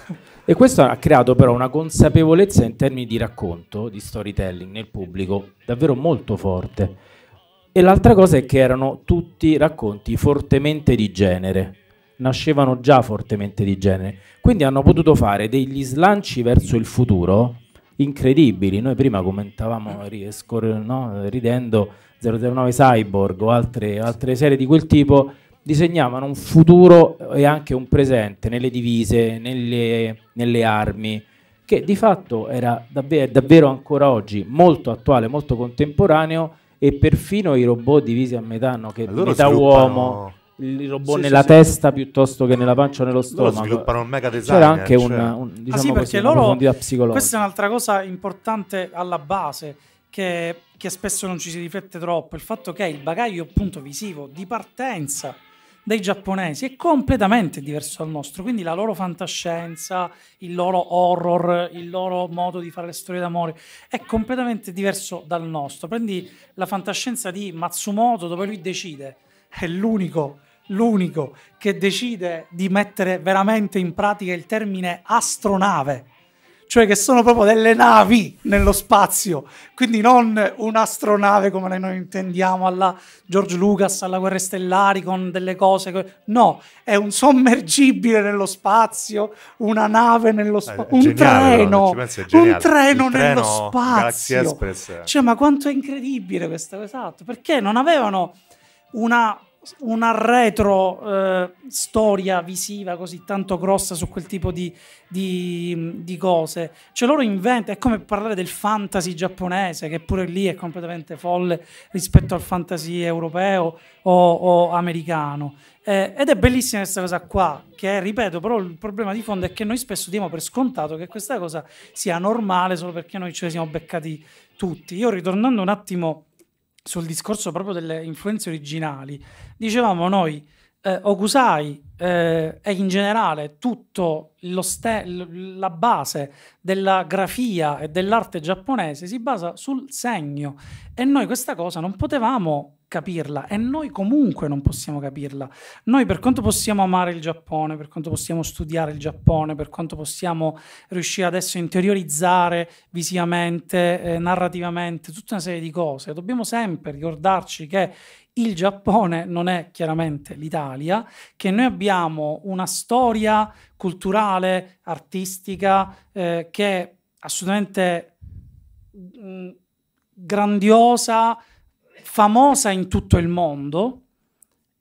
e questo ha creato però una consapevolezza in termini di racconto, di storytelling nel pubblico, davvero molto forte. E l'altra cosa è che erano tutti racconti fortemente di genere, nascevano già fortemente di genere, quindi hanno potuto fare degli slanci verso il futuro incredibili. Noi prima commentavamo eh. no? ridendo 009 Cyborg o altre, altre serie di quel tipo disegnavano un futuro e anche un presente nelle divise, nelle, nelle armi, che di fatto era davvero, davvero, ancora oggi molto attuale, molto contemporaneo e perfino i robot divisi a metà, no, che allora metà uomo il robot sì, nella sì, testa sì. piuttosto che nella pancia o nello stomaco. Loro sviluppano un mega design. C'era anche cioè... un, un, ah, diciamo ah, sì, perché così, loro, una Questa è un'altra cosa importante alla base, che, che spesso non ci si riflette troppo, il fatto che il bagaglio appunto visivo di partenza dei giapponesi è completamente diverso dal nostro, quindi la loro fantascienza, il loro horror, il loro modo di fare le storie d'amore è completamente diverso dal nostro. Prendi la fantascienza di Matsumoto dove lui decide, è l'unico l'unico che decide di mettere veramente in pratica il termine astronave, cioè che sono proprio delle navi nello spazio, quindi non un'astronave come noi intendiamo alla George Lucas, alla Guerra Stellari con delle cose, no, è un sommergibile nello spazio, una nave nello spazio, eh, un, geniale, treno, un treno, nello spazio. Cioè, ma quanto è incredibile questo, esatto, perché non avevano una una retro eh, storia visiva così tanto grossa su quel tipo di, di, di cose. Cioè loro inventano, è come parlare del fantasy giapponese, che pure lì è completamente folle rispetto al fantasy europeo o, o americano. Eh, ed è bellissima questa cosa qua, che ripeto, però il problema di fondo è che noi spesso diamo per scontato che questa cosa sia normale solo perché noi ce ne siamo beccati tutti. Io ritornando un attimo sul discorso proprio delle influenze originali, dicevamo noi, eh, Okusai eh, e in generale tutto ste- la base della grafia e dell'arte giapponese si basa sul segno e noi questa cosa non potevamo capirla e noi comunque non possiamo capirla. Noi per quanto possiamo amare il Giappone, per quanto possiamo studiare il Giappone, per quanto possiamo riuscire adesso a interiorizzare visivamente, eh, narrativamente, tutta una serie di cose, dobbiamo sempre ricordarci che il Giappone non è chiaramente l'Italia, che noi abbiamo una storia culturale, artistica, eh, che è assolutamente mh, mm, grandiosa, famosa in tutto il mondo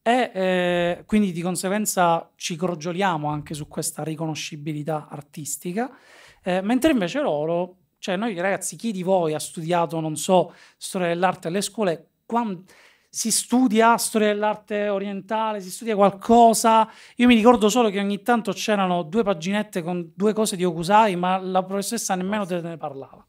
e eh, quindi di conseguenza ci crogioliamo anche su questa riconoscibilità artistica, eh, mentre invece loro, cioè noi ragazzi, chi di voi ha studiato, non so, storia dell'arte alle scuole, quando si studia storia dell'arte orientale, si studia qualcosa. Io mi ricordo solo che ogni tanto c'erano due paginette con due cose di Okusai, ma la professoressa nemmeno te ne parlava.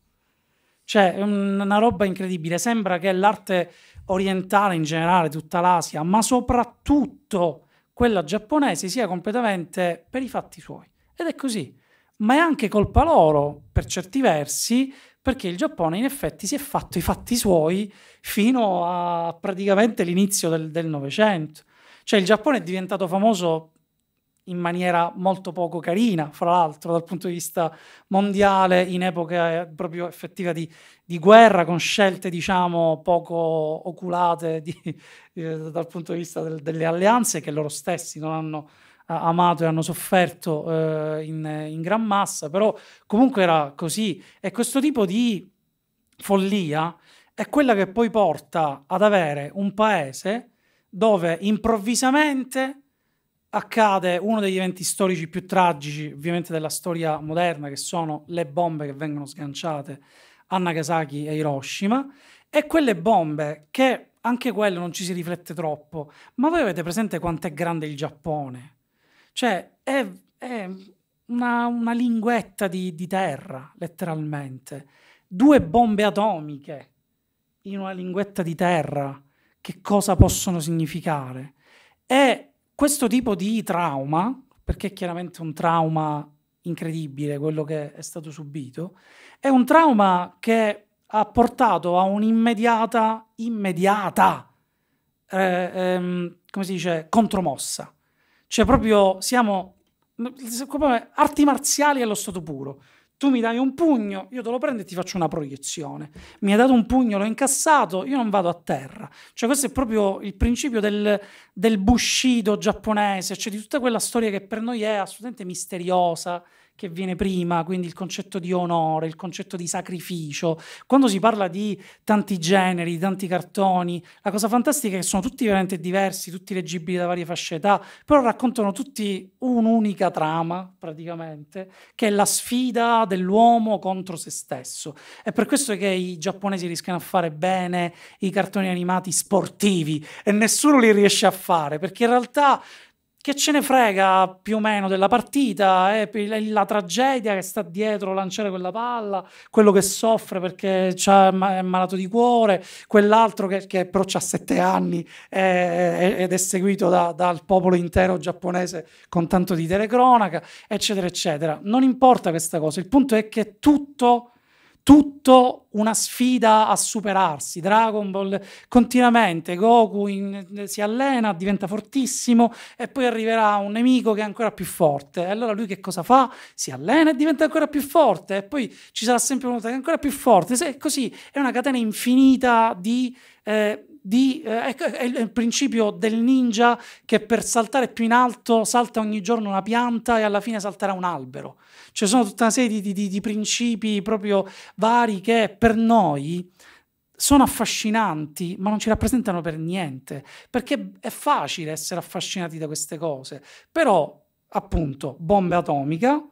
Cioè, è una roba incredibile. Sembra che l'arte orientale in generale, tutta l'Asia, ma soprattutto quella giapponese, sia completamente per i fatti suoi. Ed è così. Ma è anche colpa loro, per certi versi, perché il Giappone in effetti si è fatto i fatti suoi fino a praticamente l'inizio del Novecento. Cioè il Giappone è diventato famoso in maniera molto poco carina, fra l'altro, dal punto di vista mondiale, in epoca eh, proprio effettiva di, di guerra, con scelte, diciamo, poco oculate di, eh, dal punto di vista del, delle alleanze che loro stessi non hanno eh, amato e hanno sofferto eh, in, in, gran massa, però comunque era così. E questo tipo di follia è quella che poi porta ad avere un paese dove improvvisamente accade uno degli eventi storici più tragici, ovviamente, della storia moderna, che sono le bombe che vengono sganciate a Nagasaki e Hiroshima. E quelle bombe che anche quello non ci si riflette troppo, ma voi avete presente quanto è grande il Giappone? Cioè, è, è una, una, linguetta di, di terra, letteralmente. Due bombe atomiche in una linguetta di terra, che cosa possono significare? E questo tipo di trauma, perché è chiaramente un trauma incredibile quello che è stato subito, è un trauma che ha portato a un'immediata, immediata, eh, ehm, come si dice, contromossa. Cioè proprio siamo, arti marziali allo stato puro tu mi dai un pugno, io te lo prendo e ti faccio una proiezione. Mi hai dato un pugno, l'ho incassato, io non vado a terra. Cioè, questo è proprio il principio del, del bushido giapponese, cioè di tutta quella storia che per noi è assolutamente misteriosa, che viene prima, quindi il concetto di onore, il concetto di sacrificio. Quando si parla di tanti generi, di tanti cartoni, la cosa fantastica è che sono tutti veramente diversi, tutti leggibili da varie fasce d'età, però raccontano tutti un'unica trama, praticamente, che è la sfida dell'uomo contro se stesso. È per questo che i giapponesi riescono a fare bene i cartoni animati sportivi e nessuno li riesce a fare, perché in realtà che ce ne frega più o meno della partita, è eh? la tragedia che sta dietro lanciare quella palla, quello che soffre perché è malato di cuore, quell'altro che, che però ha sette anni eh, ed è seguito da, dal popolo intero giapponese con tanto di telecronaca, eccetera, eccetera. Non importa questa cosa, il punto è che tutto tutto una sfida a superarsi. Dragon Ball continuamente, Goku in, si allena, diventa fortissimo e poi arriverà un nemico che è ancora più forte. E allora lui che cosa fa? Si allena e diventa ancora più forte e poi ci sarà sempre uno che è ancora più forte. Se è così, è una catena infinita di... Eh, di, eh, ecco, è il principio del ninja che per saltare più in alto salta ogni giorno una pianta e alla fine salterà un albero. Ci sono tutta una serie di, di, di principi proprio vari che per noi sono affascinanti, ma non ci rappresentano per niente, perché è facile essere affascinati da queste cose. Però, appunto, bomba atomica,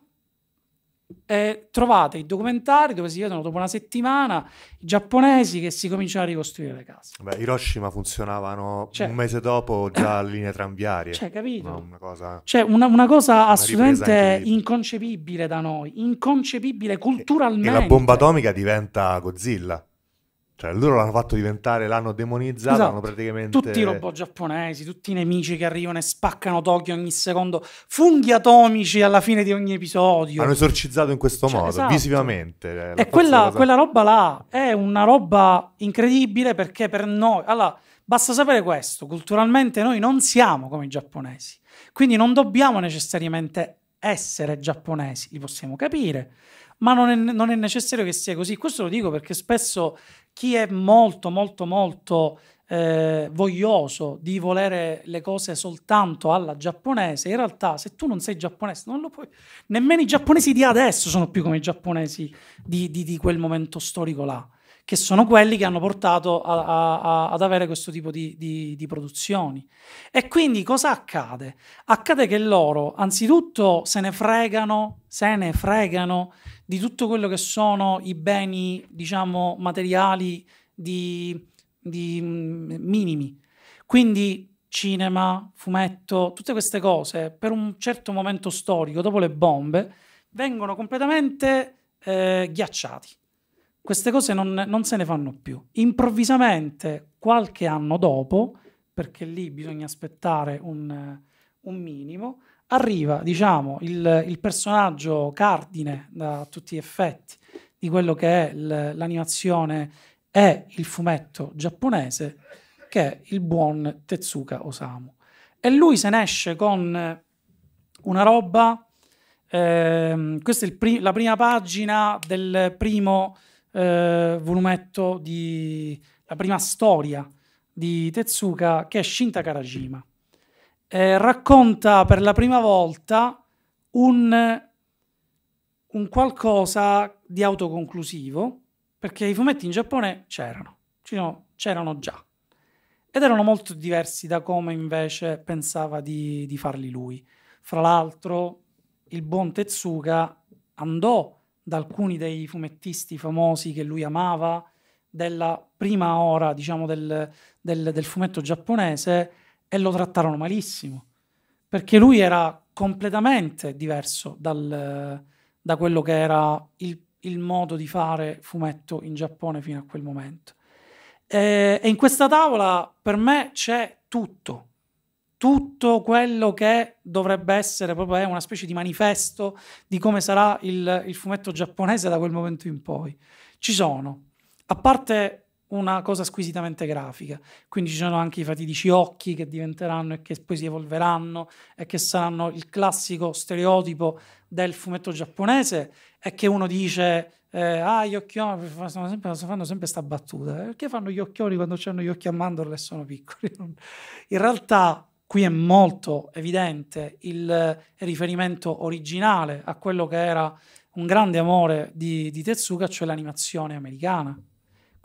eh, trovate i documentari dove si vedono dopo una settimana i giapponesi che si cominciano a ricostruire le case. Beh, Hiroshima funzionavano cioè, un mese dopo già a linee tranviarie. Cioè, capito? No, una cosa, cioè, una, una cosa una assolutamente inconcepibile da noi, inconcepibile culturalmente. E la bomba atomica diventa Godzilla. Cioè, loro l'hanno fatto diventare, l'hanno demonizzato, esatto. l'hanno praticamente... Tutti i robot giapponesi, tutti i nemici che arrivano e spaccano Tokyo ogni secondo, funghi atomici alla fine di ogni episodio. Hanno esorcizzato in questo cioè, modo, esatto. visivamente. E quella, cosa... quella roba là è una roba incredibile perché per noi... Allora, basta sapere questo, culturalmente noi non siamo come i giapponesi, quindi non dobbiamo necessariamente essere giapponesi, li possiamo capire, ma non è, non è necessario che sia così. Questo lo dico perché spesso chi è molto, molto, molto eh, voglioso di volere le cose soltanto alla giapponese, in realtà se tu non sei giapponese non lo puoi... Nemmeno i giapponesi di adesso sono più come i giapponesi di, di, di quel momento storico là, che sono quelli che hanno portato a, a, a, ad avere questo tipo di, di, produzioni. E quindi cosa accade? Accade che loro anzitutto se ne fregano, se ne fregano di tutto quello che sono i beni, diciamo, materiali di, di mm, minimi. Quindi cinema, fumetto, tutte queste cose per un certo momento storico, dopo le bombe, vengono completamente eh, ghiacciati. Queste cose non, non se ne fanno più. Improvvisamente, qualche anno dopo, perché lì bisogna aspettare un, un minimo, arriva diciamo, il, il, personaggio cardine da tutti gli effetti di quello che è l'animazione e il fumetto giapponese, che è il buon Tetsuka Osamu. E lui se ne esce con una roba, ehm, questa è pri la prima pagina del primo eh, volumetto, di, la prima storia di Tetsuka, che è Shinta Karajima eh, racconta per la prima volta un, un qualcosa di autoconclusivo, perché i fumetti in Giappone c'erano, c'erano già, ed erano molto diversi da come invece pensava di, di farli lui. Fra l'altro, il buon Tezuka andò da alcuni dei fumettisti famosi che lui amava della prima ora, diciamo, del, del, del fumetto giapponese e lo trattarono malissimo, perché lui era completamente diverso dal, da quello che era il, il, modo di fare fumetto in Giappone fino a quel momento. E, e in questa tavola per me c'è tutto, tutto quello che dovrebbe essere proprio una specie di manifesto di come sarà il, il fumetto giapponese da quel momento in poi. Ci sono, a parte una cosa squisitamente grafica. Quindi ci sono anche i fatidici occhi che diventeranno e che poi si evolveranno e che saranno il classico stereotipo del fumetto giapponese e che uno dice eh, ah gli occhioni fanno sempre, fanno sempre sta battuta eh, perché fanno gli occhioni quando hanno gli occhi a mandorle e sono piccoli in realtà qui è molto evidente il riferimento originale a quello che era un grande amore di, di Tezuka cioè l'animazione americana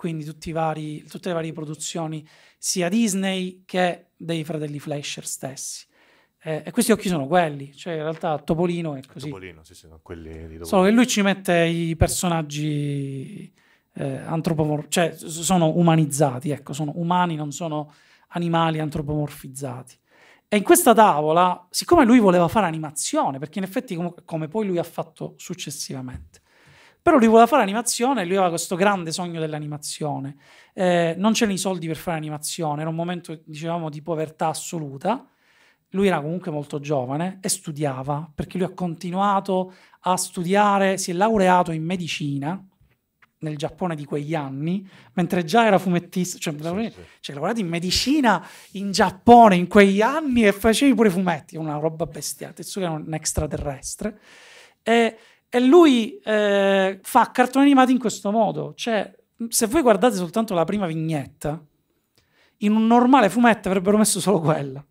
quindi vari, tutte le varie produzioni sia Disney che dei fratelli Fleischer stessi. Eh, e questi occhi sono quelli, cioè in realtà Topolino è così. Topolino, sì, sì, sono quelli di Topolino. Solo che lui ci mette i personaggi eh, antropomorfici, cioè sono umanizzati, ecco, sono umani, non sono animali antropomorfizzati. E in questa tavola, siccome lui voleva fare animazione, perché in effetti com- come poi lui ha fatto successivamente, però lui voleva fare animazione, lui aveva questo grande sogno dell'animazione. Eh, non c'erano i soldi per fare animazione, era un momento, dicevamo, di povertà assoluta. Lui era comunque molto giovane e studiava, perché lui ha continuato a studiare, si è laureato in medicina, nel Giappone di quegli anni, mentre già era fumettista, cioè, sì, cioè lavorato in medicina in Giappone in quegli anni e facevi pure fumetti, una roba bestiale, Tetsuya era un extraterrestre. E e lui eh, fa cartoni animati in questo modo. Cioè, se voi guardate soltanto la prima vignetta, in un normale fumetto avrebbero messo solo quella.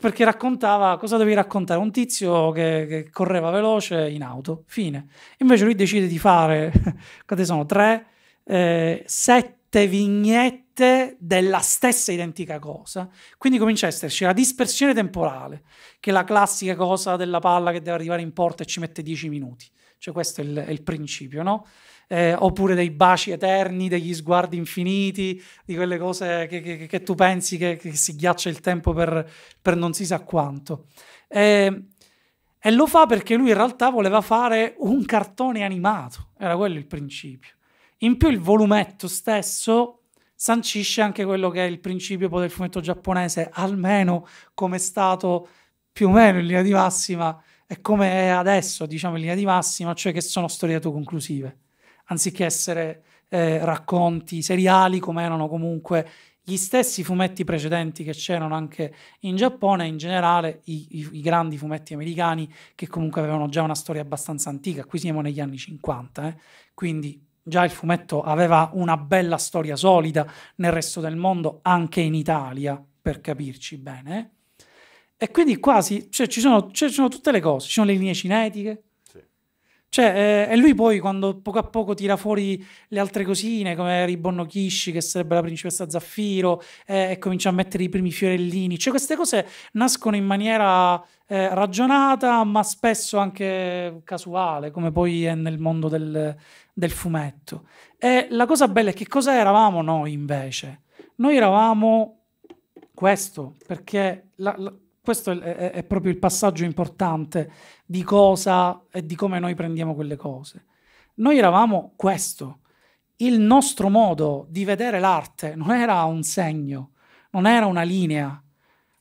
Perché raccontava, cosa devi raccontare? Un tizio che, che correva veloce in auto, fine. Invece lui decide di fare, quante sono? Tre, eh, sette sette vignette della stessa identica cosa. Quindi comincia a esserci la dispersione temporale, che è la classica cosa della palla che deve arrivare in porta e ci mette dieci minuti. Cioè questo è il, è il principio, no? Eh, oppure dei baci eterni, degli sguardi infiniti, di quelle cose che, che, che tu pensi che, che, si ghiaccia il tempo per, per non si sa quanto. Eh, e lo fa perché lui in realtà voleva fare un cartone animato, era quello il principio. In più il volumetto stesso sancisce anche quello che è il principio del fumetto giapponese, almeno come è stato più o meno in linea di massima e come è adesso, diciamo in linea di massima, cioè che sono storie autoconclusive, anziché essere eh, racconti seriali come erano comunque gli stessi fumetti precedenti che c'erano anche in Giappone in generale i, i, i, grandi fumetti americani che comunque avevano già una storia abbastanza antica, qui siamo negli anni 50, eh? quindi Già il fumetto aveva una bella storia solida nel resto del mondo, anche in Italia, per capirci bene. E quindi quasi, cioè, ci, sono, cioè, ci sono tutte le cose, ci sono le linee cinetiche, cioè, eh, e lui poi quando poco a poco tira fuori le altre cosine, come Ribonno Kishi, che sarebbe la principessa Zaffiro, eh, e comincia a mettere i primi fiorellini. Cioè, queste cose nascono in maniera eh, ragionata, ma spesso anche casuale, come poi è nel mondo del, del fumetto. E la cosa bella è che cosa eravamo noi invece? Noi eravamo questo, perché la, la questo è, è, proprio il passaggio importante di cosa e di come noi prendiamo quelle cose. Noi eravamo questo. Il nostro modo di vedere l'arte non era un segno, non era una linea.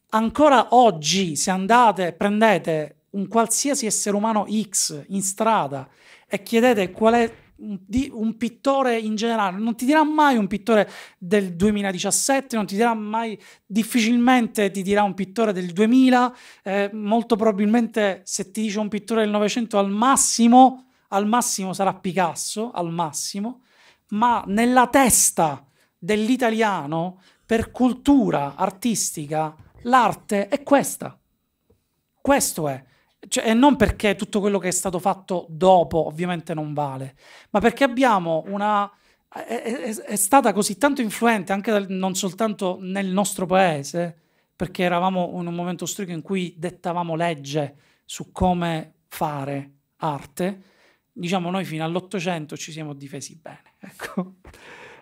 Ancora oggi, se andate, prendete un qualsiasi essere umano X in strada e chiedete qual è di un pittore in generale, non ti dirà mai un pittore del 2017, non ti dirà mai, difficilmente ti dirà un pittore del 2000, eh, molto probabilmente se ti dice un pittore del Novecento al massimo, al massimo sarà Picasso, al massimo, ma nella testa dell'italiano, per cultura artistica, l'arte è questa. Questo è. Cioè, e non perché tutto quello che è stato fatto dopo ovviamente non vale, ma perché abbiamo una... È, è, è stata così tanto influente anche dal, non soltanto nel nostro paese, perché eravamo in un momento storico in cui dettavamo legge su come fare arte, diciamo noi fino all'Ottocento ci siamo difesi bene. Ecco.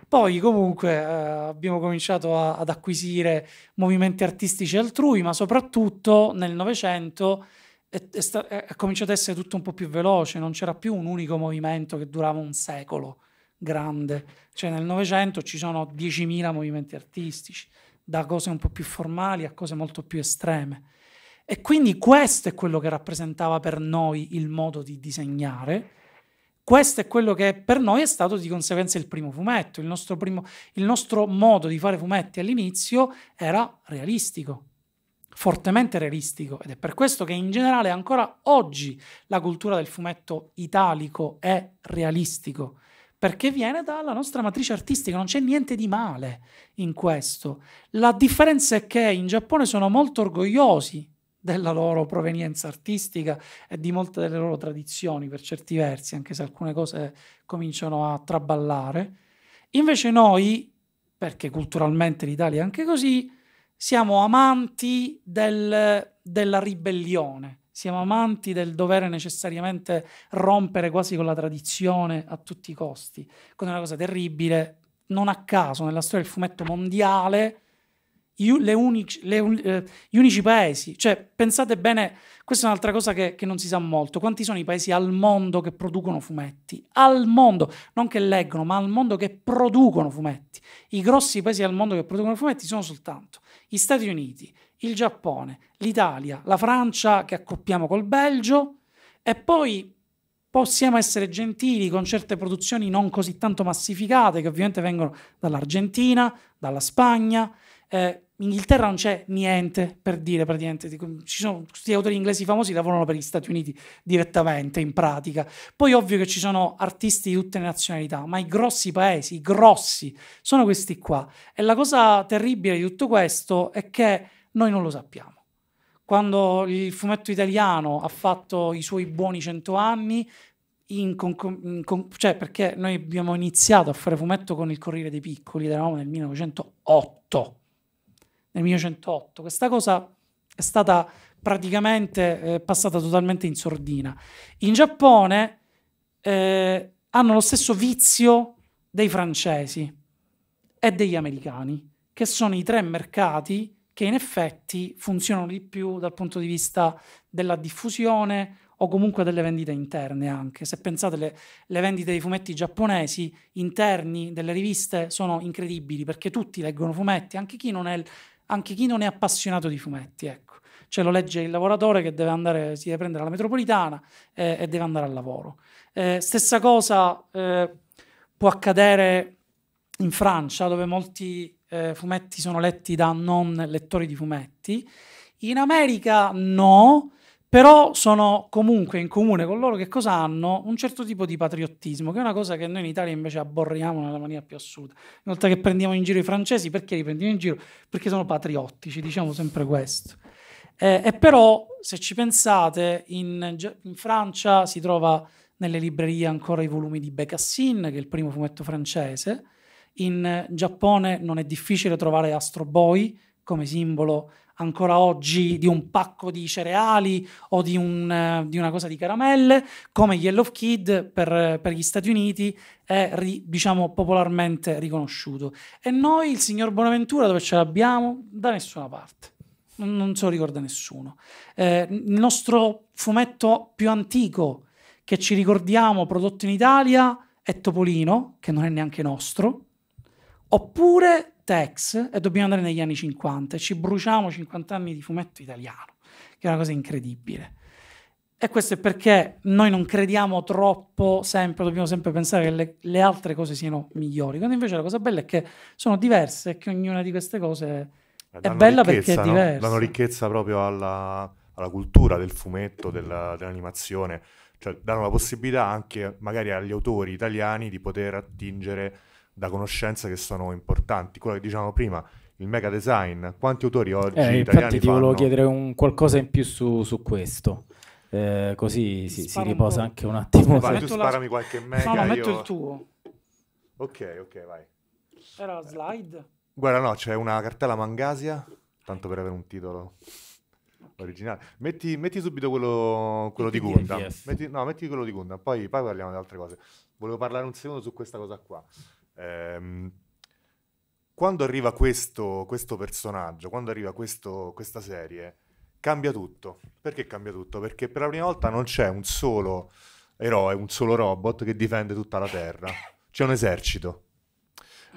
Poi comunque eh, abbiamo cominciato a, ad acquisire movimenti artistici altrui, ma soprattutto nel Novecento è, è, sta, è, cominciato ad essere tutto un po' più veloce, non c'era più un unico movimento che durava un secolo grande, cioè nel Novecento ci sono 10.000 movimenti artistici, da cose un po' più formali a cose molto più estreme. E quindi questo è quello che rappresentava per noi il modo di disegnare, questo è quello che per noi è stato di conseguenza il primo fumetto, il nostro, primo, il nostro modo di fare fumetti all'inizio era realistico, fortemente realistico ed è per questo che in generale ancora oggi la cultura del fumetto italico è realistico, perché viene dalla nostra matrice artistica, non c'è niente di male in questo. La differenza è che in Giappone sono molto orgogliosi della loro provenienza artistica e di molte delle loro tradizioni per certi versi, anche se alcune cose cominciano a traballare. Invece noi, perché culturalmente l'Italia è anche così, siamo amanti del, della ribellione, siamo amanti del dovere necessariamente rompere quasi con la tradizione a tutti i costi. Quando una cosa terribile, non a caso nella storia del fumetto mondiale unici, le, eh, gli unici paesi, cioè pensate bene, questa è un'altra cosa che, che, non si sa molto, quanti sono i paesi al mondo che producono fumetti? Al mondo, non che leggono, ma al mondo che producono fumetti. I grossi paesi al mondo che producono fumetti sono soltanto gli Stati Uniti, il Giappone, l'Italia, la Francia che accoppiamo col Belgio e poi possiamo essere gentili con certe produzioni non così tanto massificate che ovviamente vengono dall'Argentina, dalla Spagna. Eh, in Inghilterra non c'è niente per dire praticamente, ci sono questi autori inglesi famosi lavorano per gli Stati Uniti direttamente in pratica. Poi ovvio che ci sono artisti di tutte le nazionalità, ma i grossi paesi, i grossi, sono questi qua. E la cosa terribile di tutto questo è che noi non lo sappiamo. Quando il fumetto italiano ha fatto i suoi buoni cento anni, con, con, cioè perché noi abbiamo iniziato a fare fumetto con il Corriere dei Piccoli, eravamo nel 1908 nel 1908. Questa cosa è stata praticamente eh, passata totalmente in sordina. In Giappone eh, hanno lo stesso vizio dei francesi e degli americani, che sono i tre mercati che in effetti funzionano di più dal punto di vista della diffusione o comunque delle vendite interne anche. Se pensate le, le vendite dei fumetti giapponesi interni delle riviste sono incredibili perché tutti leggono fumetti, anche chi non è anche chi non è appassionato di fumetti, ecco. Cioè lo legge il lavoratore che deve andare, si deve prendere la metropolitana eh, e deve andare al lavoro. Eh, stessa cosa eh, può accadere in Francia, dove molti eh, fumetti sono letti da non lettori di fumetti. In America no, però sono comunque in comune con loro che cosa hanno? Un certo tipo di patriottismo, che è una cosa che noi in Italia invece abborriamo nella maniera più assoluta. Una volta che prendiamo in giro i francesi, perché li prendiamo in giro? Perché sono patriottici, diciamo sempre questo. Eh, e però, se ci pensate, in, in, Francia si trova nelle librerie ancora i volumi di Becassin, che è il primo fumetto francese. In Giappone non è difficile trovare Astro Boy come simbolo ancora oggi di un pacco di cereali o di, un, eh, di una cosa di caramelle, come Yellow Kid per, per gli Stati Uniti è ri, diciamo popolarmente riconosciuto. E noi il signor Bonaventura dove ce l'abbiamo? Da nessuna parte. Non se lo ricorda nessuno. Eh, il nostro fumetto più antico che ci ricordiamo prodotto in Italia è Topolino, che non è neanche nostro, oppure Tex e dobbiamo andare negli anni 50 e ci bruciamo 50 anni di fumetto italiano, che è una cosa incredibile. E questo è perché noi non crediamo troppo sempre, dobbiamo sempre pensare che le, le altre cose siano migliori, quando invece la cosa bella è che sono diverse e che ognuna di queste cose è eh, bella perché è diversa. No? Danno ricchezza proprio alla, alla cultura del fumetto, della, dell'animazione, cioè danno la possibilità anche magari agli autori italiani di poter attingere da conoscenze che sono importanti. Quello che dicevamo prima, il mega design, quanti autori eh, oggi eh, Infatti ti volevo chiedere un qualcosa in più su, su questo. Eh, così si, si riposa un anche un attimo. Vai, tu sparami la... qualche mega. No, no, metto io... il tuo. Ok, ok, vai. Era slide? Guarda, no, c'è una cartella Mangasia, tanto per avere un titolo originale. Metti, metti subito quello, quello di Gundam. Metti, no, metti quello di Gundam, poi, poi parliamo di altre cose. Volevo parlare un secondo su questa cosa qua. Ehm, quando arriva questo, questo, personaggio, quando arriva questo, questa serie, cambia tutto. Perché cambia tutto? Perché per la prima volta non c'è un solo eroe, un solo robot che difende tutta la Terra. C'è un esercito.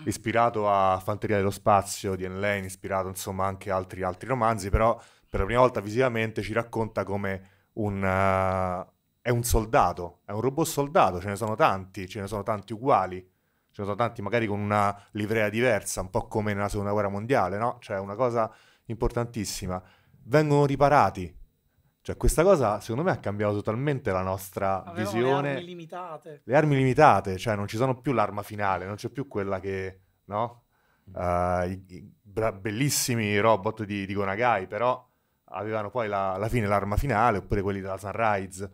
Ispirato a Fanteria dello Spazio di Enlain, ispirato insomma anche a altri, altri romanzi, però per la prima volta visivamente ci racconta come un, uh, è un soldato, è un robot soldato, ce ne sono tanti, ce ne sono tanti uguali sono tanti magari con una livrea diversa, un po' come nella seconda guerra mondiale, no? Cioè una cosa importantissima. Vengono riparati. Cioè questa cosa secondo me ha cambiato totalmente la nostra Avevamo visione. Le armi limitate. Le armi limitate, cioè non ci sono più l'arma finale, non c'è più quella che, no? Uh, i, i bra- bellissimi robot di, di Gonagai, però avevano poi la, alla fine l'arma finale, oppure quelli della Sunrise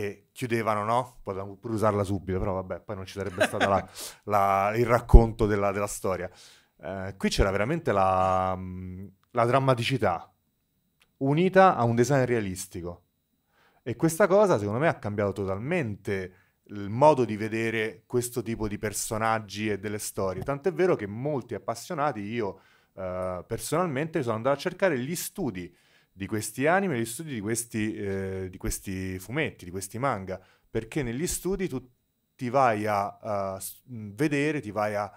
e chiudevano, no? Potevamo pure usarla subito, però vabbè, poi non ci sarebbe stato la, la, il racconto della, della storia. Eh, qui c'era veramente la, mm, la drammaticità unita a un design realistico. E questa cosa, secondo me, ha cambiato totalmente il modo di vedere questo tipo di personaggi e delle storie. Tant'è vero che molti appassionati, io eh, personalmente, sono andato a cercare gli studi di questi anime, gli studi di questi, eh, di questi fumetti, di questi manga, perché negli studi tu ti vai a uh, vedere, ti vai a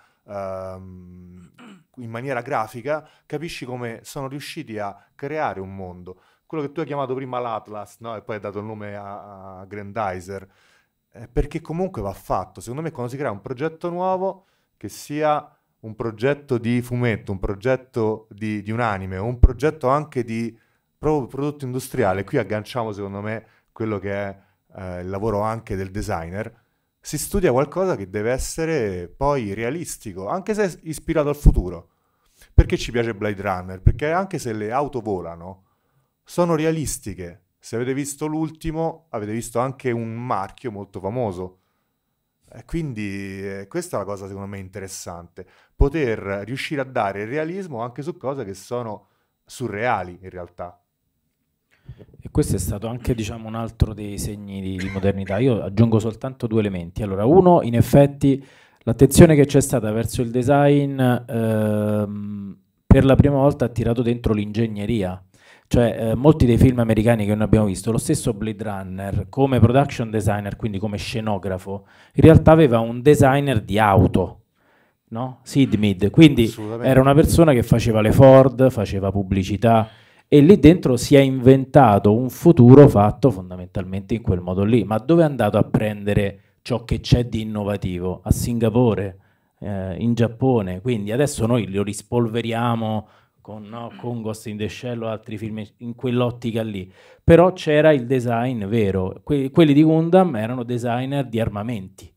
um, in maniera grafica, capisci come sono riusciti a creare un mondo. Quello che tu hai chiamato prima l'Atlas, no? e poi hai dato il nome a, a Grandizer, perché comunque va fatto. Secondo me quando si crea un progetto nuovo, che sia un progetto di fumetto, un progetto di, di un anime, un progetto anche di proprio prodotto industriale, qui agganciamo secondo me quello che è eh, il lavoro anche del designer, si studia qualcosa che deve essere poi realistico, anche se ispirato al futuro. Perché ci piace Blade Runner? Perché anche se le auto volano, sono realistiche. Se avete visto l'ultimo, avete visto anche un marchio molto famoso. E quindi eh, questa è la cosa secondo me interessante, poter riuscire a dare realismo anche su cose che sono surreali in realtà. E questo è stato anche diciamo, un altro dei segni di, di modernità. Io aggiungo soltanto due elementi. Allora, uno, in effetti, l'attenzione che c'è stata verso il design ehm, per la prima volta ha tirato dentro l'ingegneria. Cioè, eh, molti dei film americani che noi abbiamo visto, lo stesso Blade Runner, come production designer, quindi come scenografo, in realtà aveva un designer di auto, no? Mead. quindi era una persona che faceva le Ford, faceva pubblicità, e lì dentro si è inventato un futuro fatto fondamentalmente in quel modo lì. Ma dove è andato a prendere ciò che c'è di innovativo? A Singapore, eh, in Giappone, quindi adesso noi lo rispolveriamo con, no, con Ghost in the Shell o altri film in quell'ottica lì, però c'era il design vero, que quelli di Gundam erano designer di armamenti,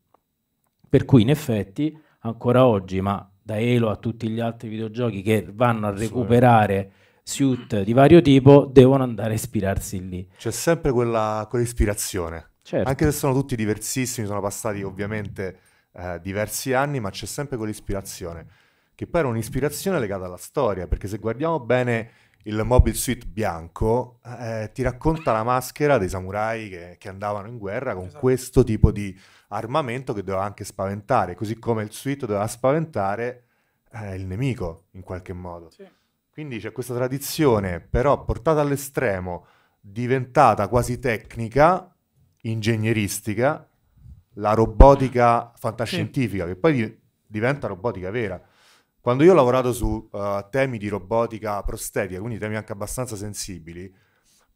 per cui in effetti ancora oggi, ma da Elo a tutti gli altri videogiochi che vanno a recuperare suite di vario tipo devono andare a ispirarsi lì. C'è sempre quella, quell'ispirazione. Certo. Anche se sono tutti diversissimi, sono passati ovviamente eh, diversi anni, ma c'è sempre quell'ispirazione, che poi era un'ispirazione legata alla storia, perché se guardiamo bene il mobile suit bianco, eh, eh ti racconta la maschera dei samurai che, che andavano in guerra con esatto. questo tipo di armamento che doveva anche spaventare, così come il suite doveva spaventare eh, il nemico in qualche modo. Sì. Quindi c'è questa tradizione, però portata all'estremo, diventata quasi tecnica, ingegneristica, la robotica mm. fantascientifica, sì. che poi di- diventa robotica vera. Quando io ho lavorato su uh, temi di robotica prostetica, quindi temi anche abbastanza sensibili,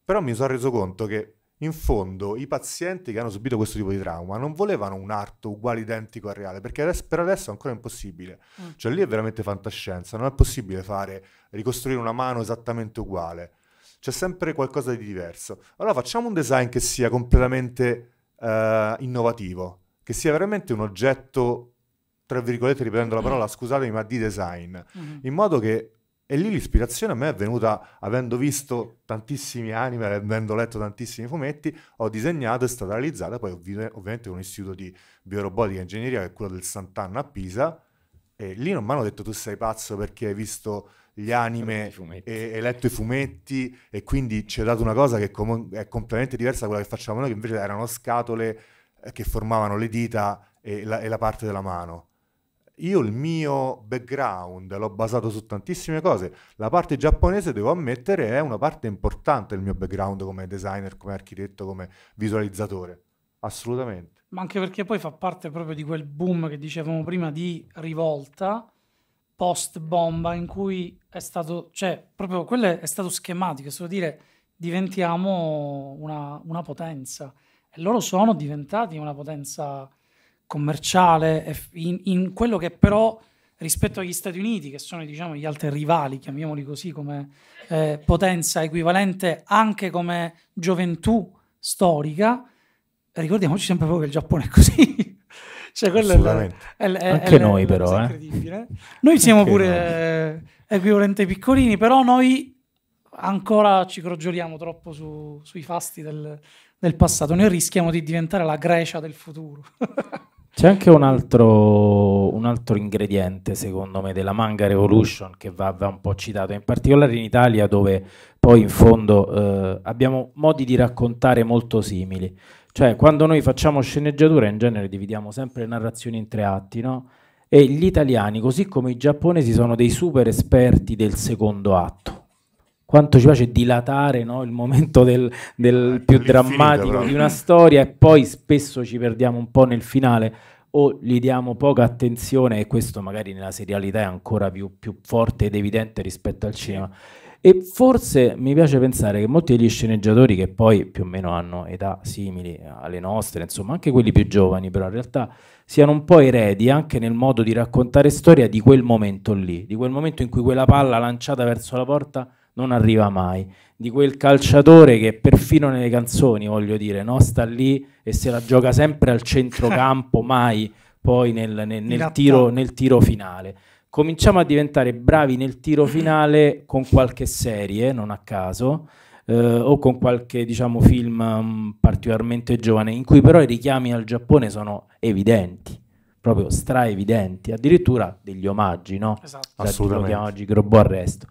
però mi sono reso conto che in fondo i pazienti che hanno subito questo tipo di trauma non volevano un arto uguale identico al reale, perché adesso, per adesso è ancora impossibile. Mm. Cioè lì è veramente fantascienza, non è possibile fare, ricostruire una mano esattamente uguale. C'è sempre qualcosa di diverso. Allora facciamo un design che sia completamente eh, innovativo, che sia veramente un oggetto, tra virgolette riprendo la parola, mm. scusatemi, ma di design, mm. in modo che e lì l'ispirazione a me è venuta avendo visto tantissimi anime, avendo letto tantissimi fumetti, ho disegnato e è stata realizzata poi ovvi- ovviamente con un istituto di biorobotica e ingegneria che è quello del Sant'Anna a Pisa e lì non mi hanno detto tu sei pazzo perché hai visto gli anime e hai letto i fumetti e quindi ci hai dato una cosa che com- è completamente diversa da quella che facciamo noi che invece erano scatole eh, che formavano le dita e la, e la parte della mano io il mio background l'ho basato su tantissime cose. La parte giapponese, devo ammettere, è una parte importante del mio background come designer, come architetto, come visualizzatore. Assolutamente. Ma anche perché poi fa parte proprio di quel boom che dicevamo prima di rivolta post bomba in cui è stato, cioè proprio quello è stato schematico, è stato dire diventiamo una, una potenza e loro sono diventati una potenza commerciale, in, in, quello che però rispetto agli Stati Uniti, che sono diciamo, gli altri rivali, chiamiamoli così, come eh, potenza equivalente anche come gioventù storica, ricordiamoci sempre proprio che il Giappone è così. cioè, è, è, è, anche noi però. Eh. Noi siamo anche pure eh, ai piccolini, però noi ancora ci crogioliamo troppo su, sui fasti del, del passato, noi rischiamo di diventare la Grecia del futuro. C'è anche un altro, un altro, ingrediente, secondo me, della manga revolution che va, va, un po' citato, in particolare in Italia dove poi in fondo eh, abbiamo modi di raccontare molto simili. Cioè, quando noi facciamo sceneggiatura, in genere dividiamo sempre le narrazioni in tre atti, no? E gli italiani, così come i giapponesi, sono dei super esperti del secondo atto quanto ci piace dilatare no? il momento del, del eh, più drammatico però. di una storia e poi spesso ci perdiamo un po' nel finale o gli diamo poca attenzione e questo magari nella serialità è ancora più, più forte ed evidente rispetto al cinema. E forse mi piace pensare che molti degli sceneggiatori che poi più o meno hanno età simili alle nostre, insomma anche quelli più giovani, però in realtà siano un po' eredi anche nel modo di raccontare storia di quel momento lì, di quel momento in cui quella palla lanciata verso la porta non arriva mai, di quel calciatore che perfino nelle canzoni, voglio dire, no? sta lì e se la gioca sempre al centrocampo, mai poi nel, nel, nel, tiro, nel tiro finale. Cominciamo a diventare bravi nel tiro finale con qualche serie, non a caso, Uh, o con qualche diciamo, film um, particolarmente giovane, in cui però i richiami al Giappone sono evidenti, proprio stra evidenti, addirittura degli omaggi, no? Esatto. Assolutamente. Oggi Grobo Arresto.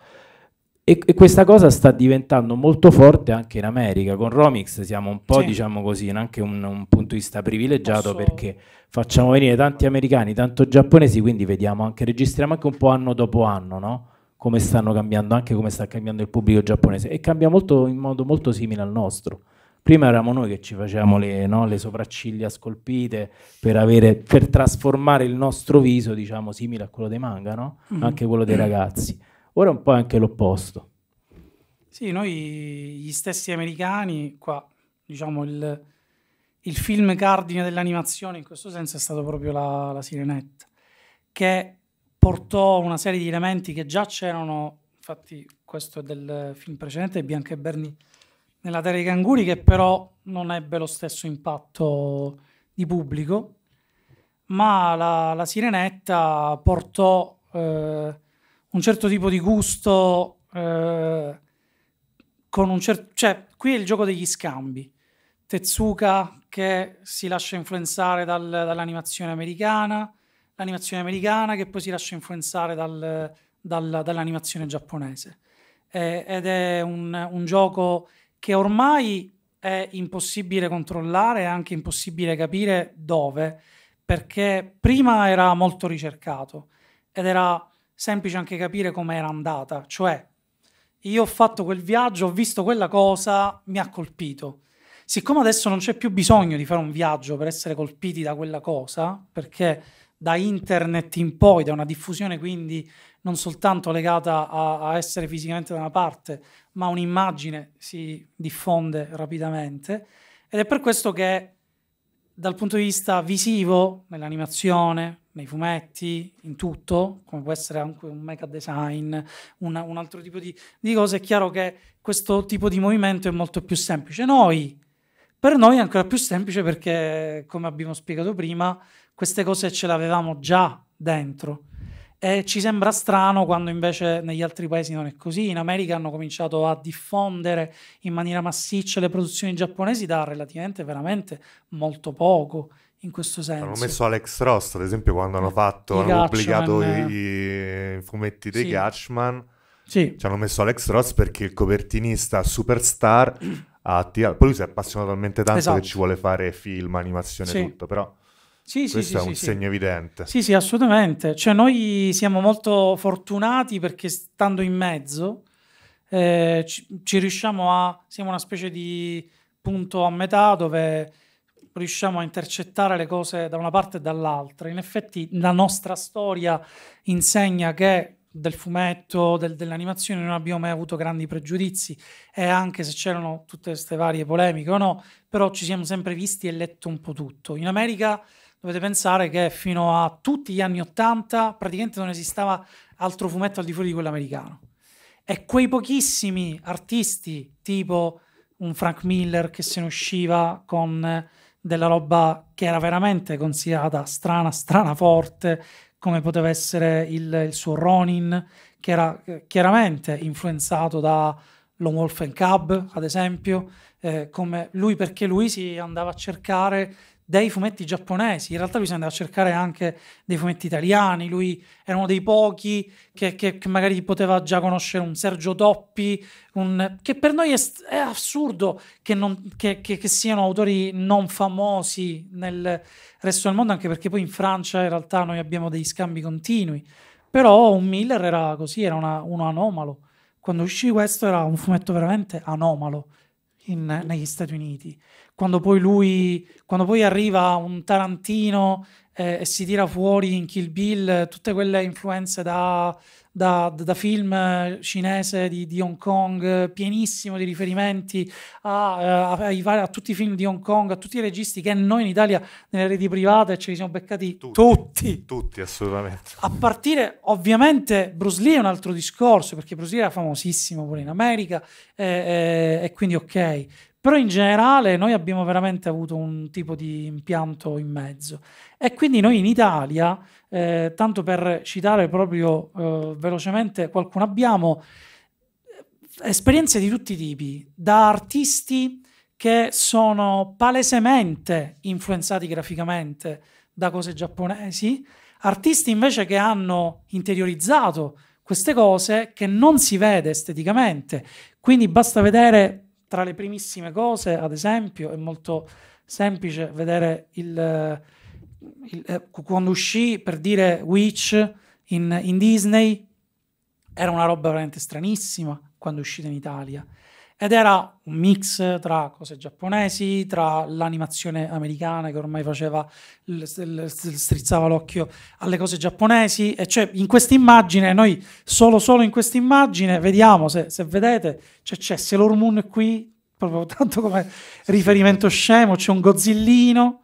E, e, questa cosa sta diventando molto forte anche in America. Con Romix siamo un po', sì. diciamo così, anche un, un, punto di vista privilegiato Posso... perché facciamo venire tanti americani, tanto giapponesi, quindi vediamo anche, registriamo anche un po' anno dopo anno, no? Come stanno cambiando, anche come sta cambiando il pubblico giapponese. E cambia molto, in modo molto simile al nostro. Prima eravamo noi che ci facevamo le, no, le sopracciglia scolpite per, avere, per, trasformare il nostro viso, diciamo, simile a quello dei manga, no? mm. anche quello dei ragazzi. Ora è un po' anche l'opposto. Sì, noi gli stessi americani, qua diciamo il, il film cardine dell'animazione in questo senso è stato proprio la, la Sirenetta, che portò una serie di elementi che già c'erano, infatti questo è del film precedente, Bianca e Berni nella Terra dei Canguri, che però non ebbe lo stesso impatto di pubblico, ma la, la Sirenetta portò... Eh, un certo tipo di gusto, eh, con un certo... cioè qui è il gioco degli scambi. Tezuka che si lascia influenzare dal, dall'animazione americana, l'animazione americana che poi si lascia influenzare dal, dal, dall'animazione giapponese. Eh, ed è un, un gioco che ormai è impossibile controllare, è anche impossibile capire dove, perché prima era molto ricercato ed era semplice anche capire come era andata. Cioè, io ho fatto quel viaggio, ho visto quella cosa, mi ha colpito. Siccome adesso non c'è più bisogno di fare un viaggio per essere colpiti da quella cosa, perché da internet in poi, da una diffusione quindi non soltanto legata a, a essere fisicamente da una parte, ma un'immagine si diffonde rapidamente. Ed è per questo che dal punto di vista visivo, nell'animazione, nei fumetti, in tutto, come può essere anche un mega design, una, un altro tipo di, di cose, è chiaro che questo tipo di movimento è molto più semplice. Noi, per noi è ancora più semplice perché, come abbiamo spiegato prima, queste cose ce le avevamo già dentro. E eh, ci sembra strano quando invece negli altri paesi non è così. In America hanno cominciato a diffondere in maniera massiccia le produzioni giapponesi da relativamente veramente molto poco in questo senso. Hanno messo Alex Ross, ad esempio, quando hanno fatto, I hanno pubblicato i, i, fumetti dei sì. Gatchman. Sì. Ci hanno messo Alex Ross perché il copertinista superstar ha attirato. Poi lui si è appassionato talmente tanto esatto. che ci vuole fare film, animazione e sì. tutto, però sì, sì, Questo sì, è un segno evidente. Sì, sì, assolutamente. Cioè, noi siamo molto fortunati perché stando in mezzo eh, ci, ci, riusciamo a... siamo una specie di punto a metà dove riusciamo a intercettare le cose da una parte e dall'altra. In effetti la nostra storia insegna che del fumetto, del, dell'animazione non abbiamo mai avuto grandi pregiudizi e anche se c'erano tutte queste varie polemiche o no, però ci siamo sempre visti e letto un po' tutto. In America dovete pensare che fino a tutti gli anni 80 praticamente non esistava altro fumetto al di fuori di quello americano. E quei pochissimi artisti, tipo un Frank Miller che se ne usciva con della roba che era veramente considerata strana, strana forte, come poteva essere il, il suo Ronin, che era eh, chiaramente influenzato da Lone Wolf and Cub, ad esempio, eh, come lui perché lui si andava a cercare dei fumetti giapponesi. In realtà bisogna andare a cercare anche dei fumetti italiani. Lui era uno dei pochi che, che, che magari poteva già conoscere un Sergio Toppi, un, che per noi è, è assurdo che, non, che, siano autori non famosi nel resto del mondo, anche perché poi in Francia in realtà noi abbiamo degli scambi continui. Però un Miller era così, era una, uno anomalo. Quando uscì questo era un fumetto veramente anomalo in, negli Stati Uniti quando poi lui, quando poi arriva un Tarantino eh, e si tira fuori in Kill Bill tutte quelle influenze da, da, da film eh, cinese di, di, Hong Kong, pienissimo di riferimenti a, eh, a, a, a, tutti i film di Hong Kong, a tutti i registi che noi in Italia nelle reti private ce li siamo beccati tutti. Tutti, tutti assolutamente. A partire ovviamente Bruce Lee è un altro discorso perché Bruce Lee era famosissimo pure in America eh, eh, e quindi ok, però in generale noi abbiamo veramente avuto un tipo di impianto in mezzo e quindi noi in Italia, eh, tanto per citare proprio eh, velocemente qualcuno, abbiamo eh, esperienze di tutti i tipi, da artisti che sono palesemente influenzati graficamente da cose giapponesi, artisti invece che hanno interiorizzato queste cose che non si vede esteticamente. Quindi basta vedere tra le primissime cose, ad esempio, è molto semplice vedere il, il, eh, quando uscì per dire Witch in, in Disney, era una roba veramente stranissima quando è uscita in Italia ed era un mix tra cose giapponesi, tra l'animazione americana che ormai faceva, strizzava l'occhio alle cose giapponesi, e cioè in questa immagine, noi solo, solo in questa immagine, vediamo se, se vedete, cioè c'è Sailor Moon qui, proprio tanto come riferimento scemo, c'è un gozzillino,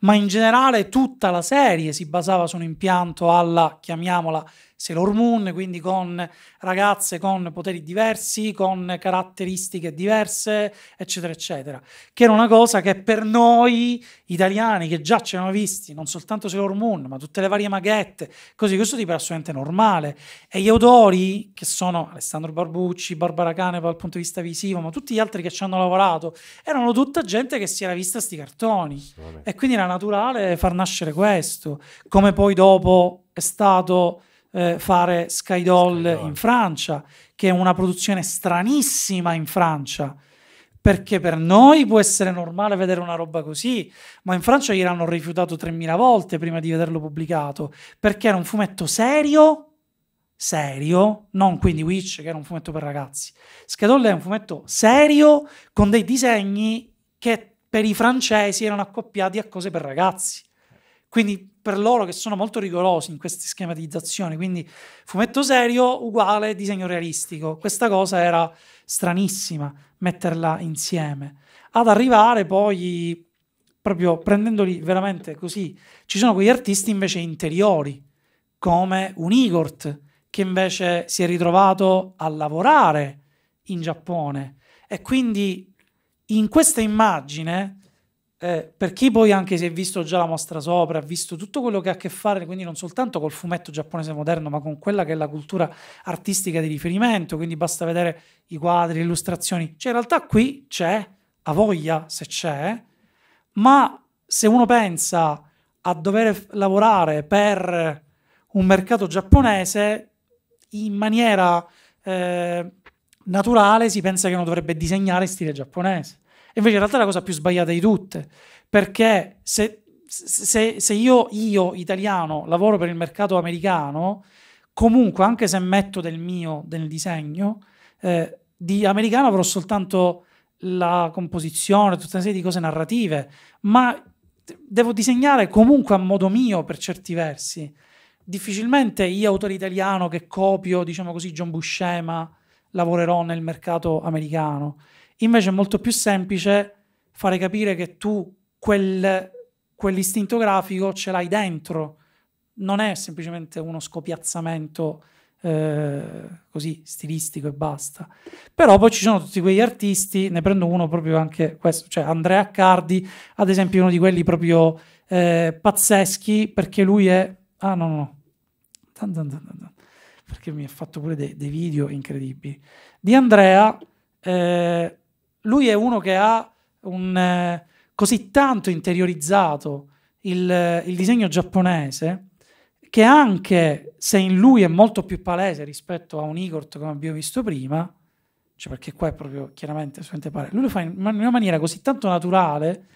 ma in generale tutta la serie si basava su un impianto alla, chiamiamola, Sailor Moon, quindi con ragazze con poteri diversi, con caratteristiche diverse, eccetera, eccetera. Che era una cosa che per noi italiani che già ci avevamo visti, non soltanto Sailor Moon, ma tutte le varie maghette, così, questo tipo era assolutamente normale. E gli autori, che sono Alessandro Barbucci, Barbara Cane dal punto di vista visivo, ma tutti gli altri che ci hanno lavorato, erano tutta gente che si era vista sti cartoni. E quindi era naturale far nascere questo, come poi dopo è stato eh, fare Skydoll, Skydoll in Francia, che è una produzione stranissima in Francia, perché per noi può essere normale vedere una roba così, ma in Francia gliel'hanno rifiutato 3.000 volte prima di vederlo pubblicato, perché era un fumetto serio, serio, non quindi Witch che era un fumetto per ragazzi. Skydoll è un fumetto serio con dei disegni che per i francesi erano accoppiati a cose per ragazzi. Quindi per loro che sono molto rigorosi in queste schematizzazioni, quindi fumetto serio uguale disegno realistico. Questa cosa era stranissima metterla insieme. Ad arrivare poi proprio prendendoli veramente così. Ci sono quegli artisti invece interiori, come un Igort, che invece si è ritrovato a lavorare in Giappone. E quindi in questa immagine eh, per chi poi anche si è visto già la mostra sopra, ha visto tutto quello che ha a che fare, quindi non soltanto col fumetto giapponese moderno, ma con quella che è la cultura artistica di riferimento, quindi basta vedere i quadri, le illustrazioni. Cioè in realtà qui c'è, a voglia se c'è, ma se uno pensa a dover lavorare per un mercato giapponese, in maniera eh, naturale si pensa che uno dovrebbe disegnare in stile giapponese Invece in realtà è la cosa più sbagliata di tutte, perché se, se, se io, io italiano lavoro per il mercato americano, comunque anche se metto del mio nel disegno, eh, di americano avrò soltanto la composizione, tutta una serie di cose narrative, ma devo disegnare comunque a modo mio per certi versi. Difficilmente io, autore italiano che copio, diciamo così, John Buscema, lavorerò nel mercato americano. Invece è molto più semplice fare capire che tu quel, quell'istinto grafico ce l'hai dentro, non è semplicemente uno scopiazzamento eh, così stilistico e basta. Però poi ci sono tutti quegli artisti, ne prendo uno proprio anche questo, cioè Andrea Cardi, ad esempio uno di quelli proprio eh, pazzeschi, perché lui è... Ah no, no, no. Dun, dun, dun, perché mi ha fatto pure dei, dei video incredibili. Di Andrea... Eh, lui è uno che ha un, eh, così tanto interiorizzato il, eh, il, disegno giapponese che anche se in lui è molto più palese rispetto a un Igor come abbiamo visto prima, cioè perché qua è proprio chiaramente assolutamente pare, lui lo fa in una maniera così tanto naturale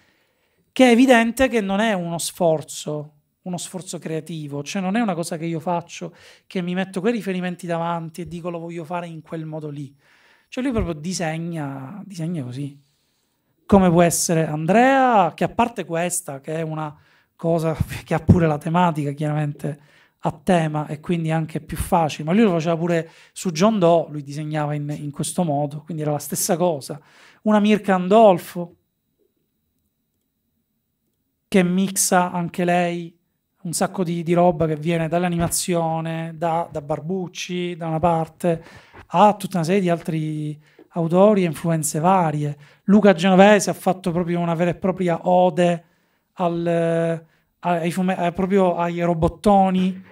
che è evidente che non è uno sforzo, uno sforzo creativo, cioè non è una cosa che io faccio, che mi metto quei riferimenti davanti e dico lo voglio fare in quel modo lì. Cioè lui proprio disegna, disegna così. Come può essere Andrea, che a parte questa, che è una cosa che ha pure la tematica, chiaramente a tema e quindi anche più facile, ma lui lo faceva pure su John Doe, lui disegnava in, in questo modo, quindi era la stessa cosa. Una Mirka Andolfo, che mixa anche lei un sacco di, di roba che viene dall'animazione, da, da, Barbucci da una parte, a tutta una serie di altri autori e influenze varie. Luca Genovese ha fatto proprio una vera e propria ode al, ai, fume, proprio ai robottoni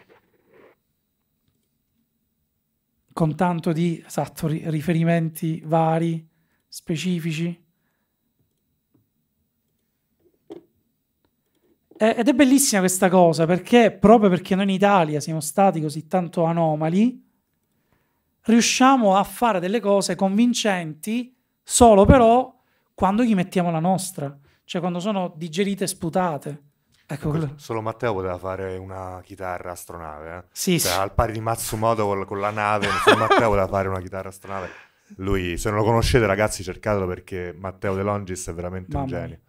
con tanto di esatto, riferimenti vari, specifici. Eh, ed è bellissima questa cosa perché proprio perché noi in Italia siamo stati così tanto anomali, riusciamo a fare delle cose convincenti solo però quando gli mettiamo la nostra, cioè quando sono digerite e sputate. Ecco quello. Solo Matteo poteva fare una chitarra astronave. Eh? Sì, cioè, sì. Al pari di Matsumoto con, la nave, Matteo poteva fare una chitarra astronave. Lui, se non lo conoscete ragazzi, cercatelo perché Matteo De Longis è veramente Mamma un genio. Mia.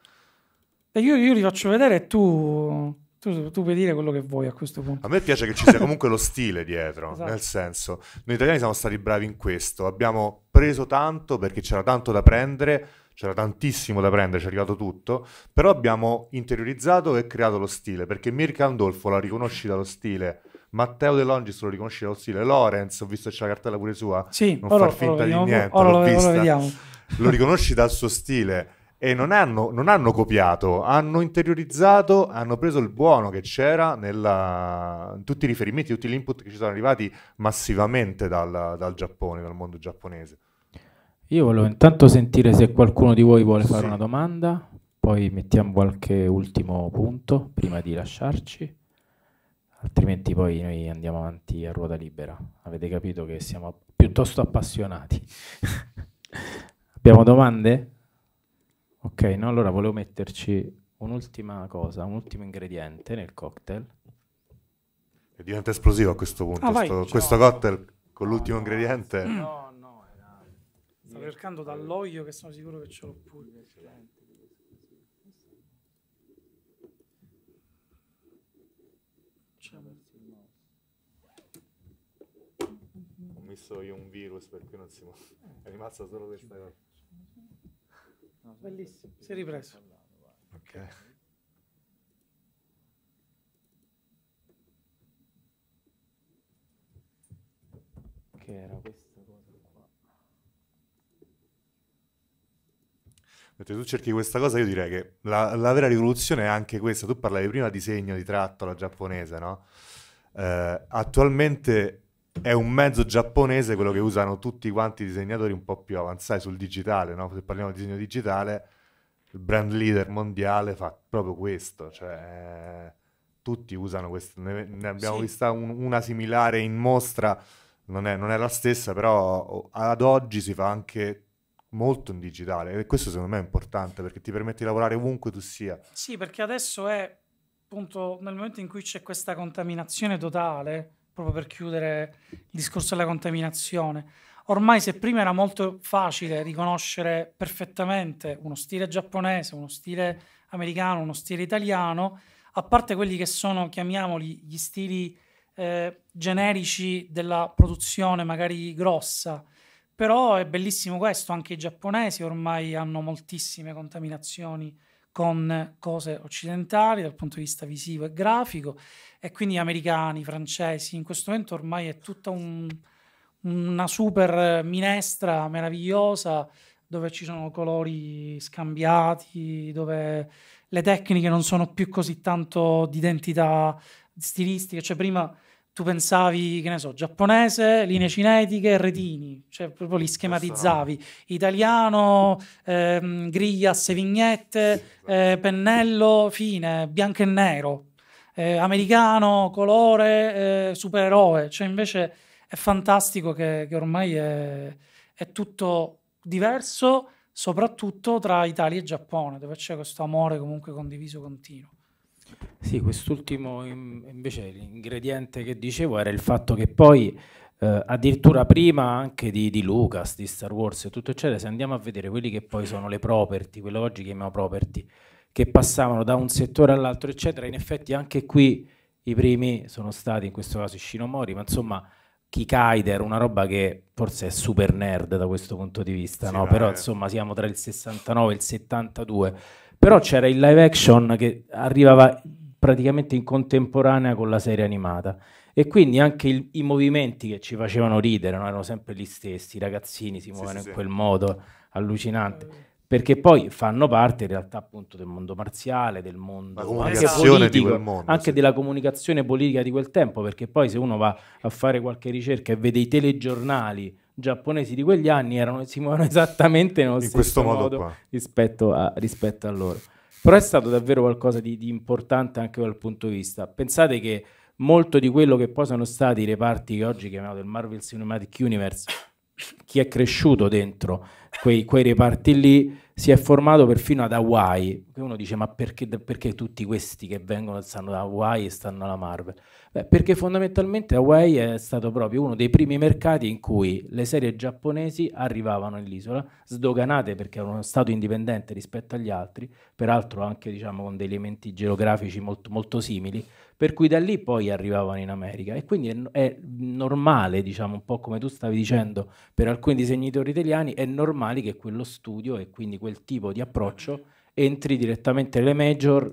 E io, io li faccio vedere e tu, tu, tu, puoi dire quello che vuoi a questo punto. A me piace che ci sia comunque lo stile dietro, esatto. nel senso, noi italiani siamo stati bravi in questo, abbiamo preso tanto perché c'era tanto da prendere, c'era tantissimo da prendere, ci è arrivato tutto, però abbiamo interiorizzato e creato lo stile, perché Mirka Andolfo la riconosci dallo stile, Matteo De Longis lo riconosci dallo stile, Lorenz, ho visto che c'è la cartella pure sua, sì, non ora, far finta ora, di vediamo, niente, ora, lo, vista, lo, lo riconosci dal suo stile e non hanno, non hanno, copiato, hanno interiorizzato, hanno preso il buono che c'era nella, in tutti i riferimenti, tutti gli input che ci sono arrivati massivamente dal, dal Giappone, dal mondo giapponese. Io volevo intanto sentire se qualcuno di voi vuole fare sì. una domanda, poi mettiamo qualche ultimo punto prima di lasciarci, altrimenti poi noi andiamo avanti a ruota libera. Avete capito che siamo piuttosto appassionati. Abbiamo domande? Ok, no, allora volevo metterci un'ultima cosa, un ultimo ingrediente nel cocktail. E diventa esplosivo a questo punto, ah, vai, questo cocktail con no, l'ultimo no, ingrediente. No, no, era... stavo cercando dall'olio che sono sicuro che ce l'ho pure. Ho messo io un virus per cui non si muove. È rimasta solo questa cosa. Bellissimo, si è ripreso. Ok. Che era questa cosa qua? Mentre tu cerchi questa cosa, io direi che la, la vera rivoluzione è anche questa. Tu parlavi prima di segno, di tratto alla giapponese, no? Eh, attualmente è un mezzo giapponese quello che usano tutti quanti i disegnatori un po' più avanzati sul digitale, no? se parliamo di disegno digitale, il brand leader mondiale fa proprio questo, cioè tutti usano questo, ne, ne abbiamo sì. vista un, una similare in mostra, non è, non è, la stessa, però ad oggi si fa anche molto in digitale e questo secondo me è importante perché ti permette di lavorare ovunque tu sia. Sì, perché adesso è appunto nel momento in cui c'è questa contaminazione totale proprio per chiudere il discorso della contaminazione, ormai se prima era molto facile riconoscere perfettamente uno stile giapponese, uno stile americano, uno stile italiano, a parte quelli che sono, chiamiamoli, gli stili eh, generici della produzione magari grossa, però è bellissimo questo, anche i giapponesi ormai hanno moltissime contaminazioni con cose occidentali dal punto di vista visivo e grafico e quindi americani, francesi, in questo momento ormai è tutta un, una super minestra meravigliosa dove ci sono colori scambiati, dove le tecniche non sono più così tanto di identità stilistica, cioè prima tu pensavi, che ne so, giapponese, linee mm. cinetiche, retini, cioè proprio li schematizzavi, italiano, ehm, griglia, sevignette, eh, pennello, fine, bianco e nero, eh, americano, colore, eh, supereroe, cioè invece è fantastico che, che ormai è, è tutto diverso, soprattutto tra Italia e Giappone, dove c'è questo amore comunque condiviso continuo. Sì, quest'ultimo invece l'ingrediente che dicevo era il fatto che poi eh, addirittura prima anche di, di, Lucas, di Star Wars e tutto eccetera, se andiamo a vedere quelli che poi sono le property, quelle oggi chiamiamo property, che passavano da un settore all'altro eccetera, in effetti anche qui i primi sono stati in questo caso Shinomori, ma insomma Kikaider, una roba che forse è super nerd da questo punto di vista, sì, no? però eh. insomma siamo tra il 69 e il 72 però c'era il live action che arrivava praticamente in contemporanea con la serie animata e quindi anche il, i movimenti che ci facevano ridere no? erano sempre gli stessi, i ragazzini si muovono sì, in quel sì. modo allucinante eh. perché poi fanno parte in realtà appunto del mondo marziale, del mondo anche politico, mondo, anche della comunicazione politica di quel tempo, perché poi se uno va a fare qualche ricerca e vede i telegiornali giapponesi di quegli anni erano, si muovono esattamente nello in stesso modo, modo rispetto, a, rispetto, a, loro. Però è stato davvero qualcosa di, di, importante anche dal punto di vista. Pensate che molto di quello che poi sono stati i reparti che oggi chiamiamo del Marvel Cinematic Universe, chi è cresciuto dentro quei, quei reparti lì si è formato perfino ad Hawaii. Uno dice: Ma perché, perché tutti questi che vengono e stanno da Hawaii e stanno alla Marvel? Beh, perché fondamentalmente Hawaii è stato proprio uno dei primi mercati in cui le serie giapponesi arrivavano nell'isola, sdoganate perché erano stato indipendente rispetto agli altri, peraltro anche diciamo, con dei elementi geografici molto, molto simili per cui da lì poi arrivavano in America e quindi è, è normale, diciamo un po' come tu stavi dicendo, per alcuni disegnatori italiani è normale che quello studio e quindi quel tipo di approccio entri direttamente nelle major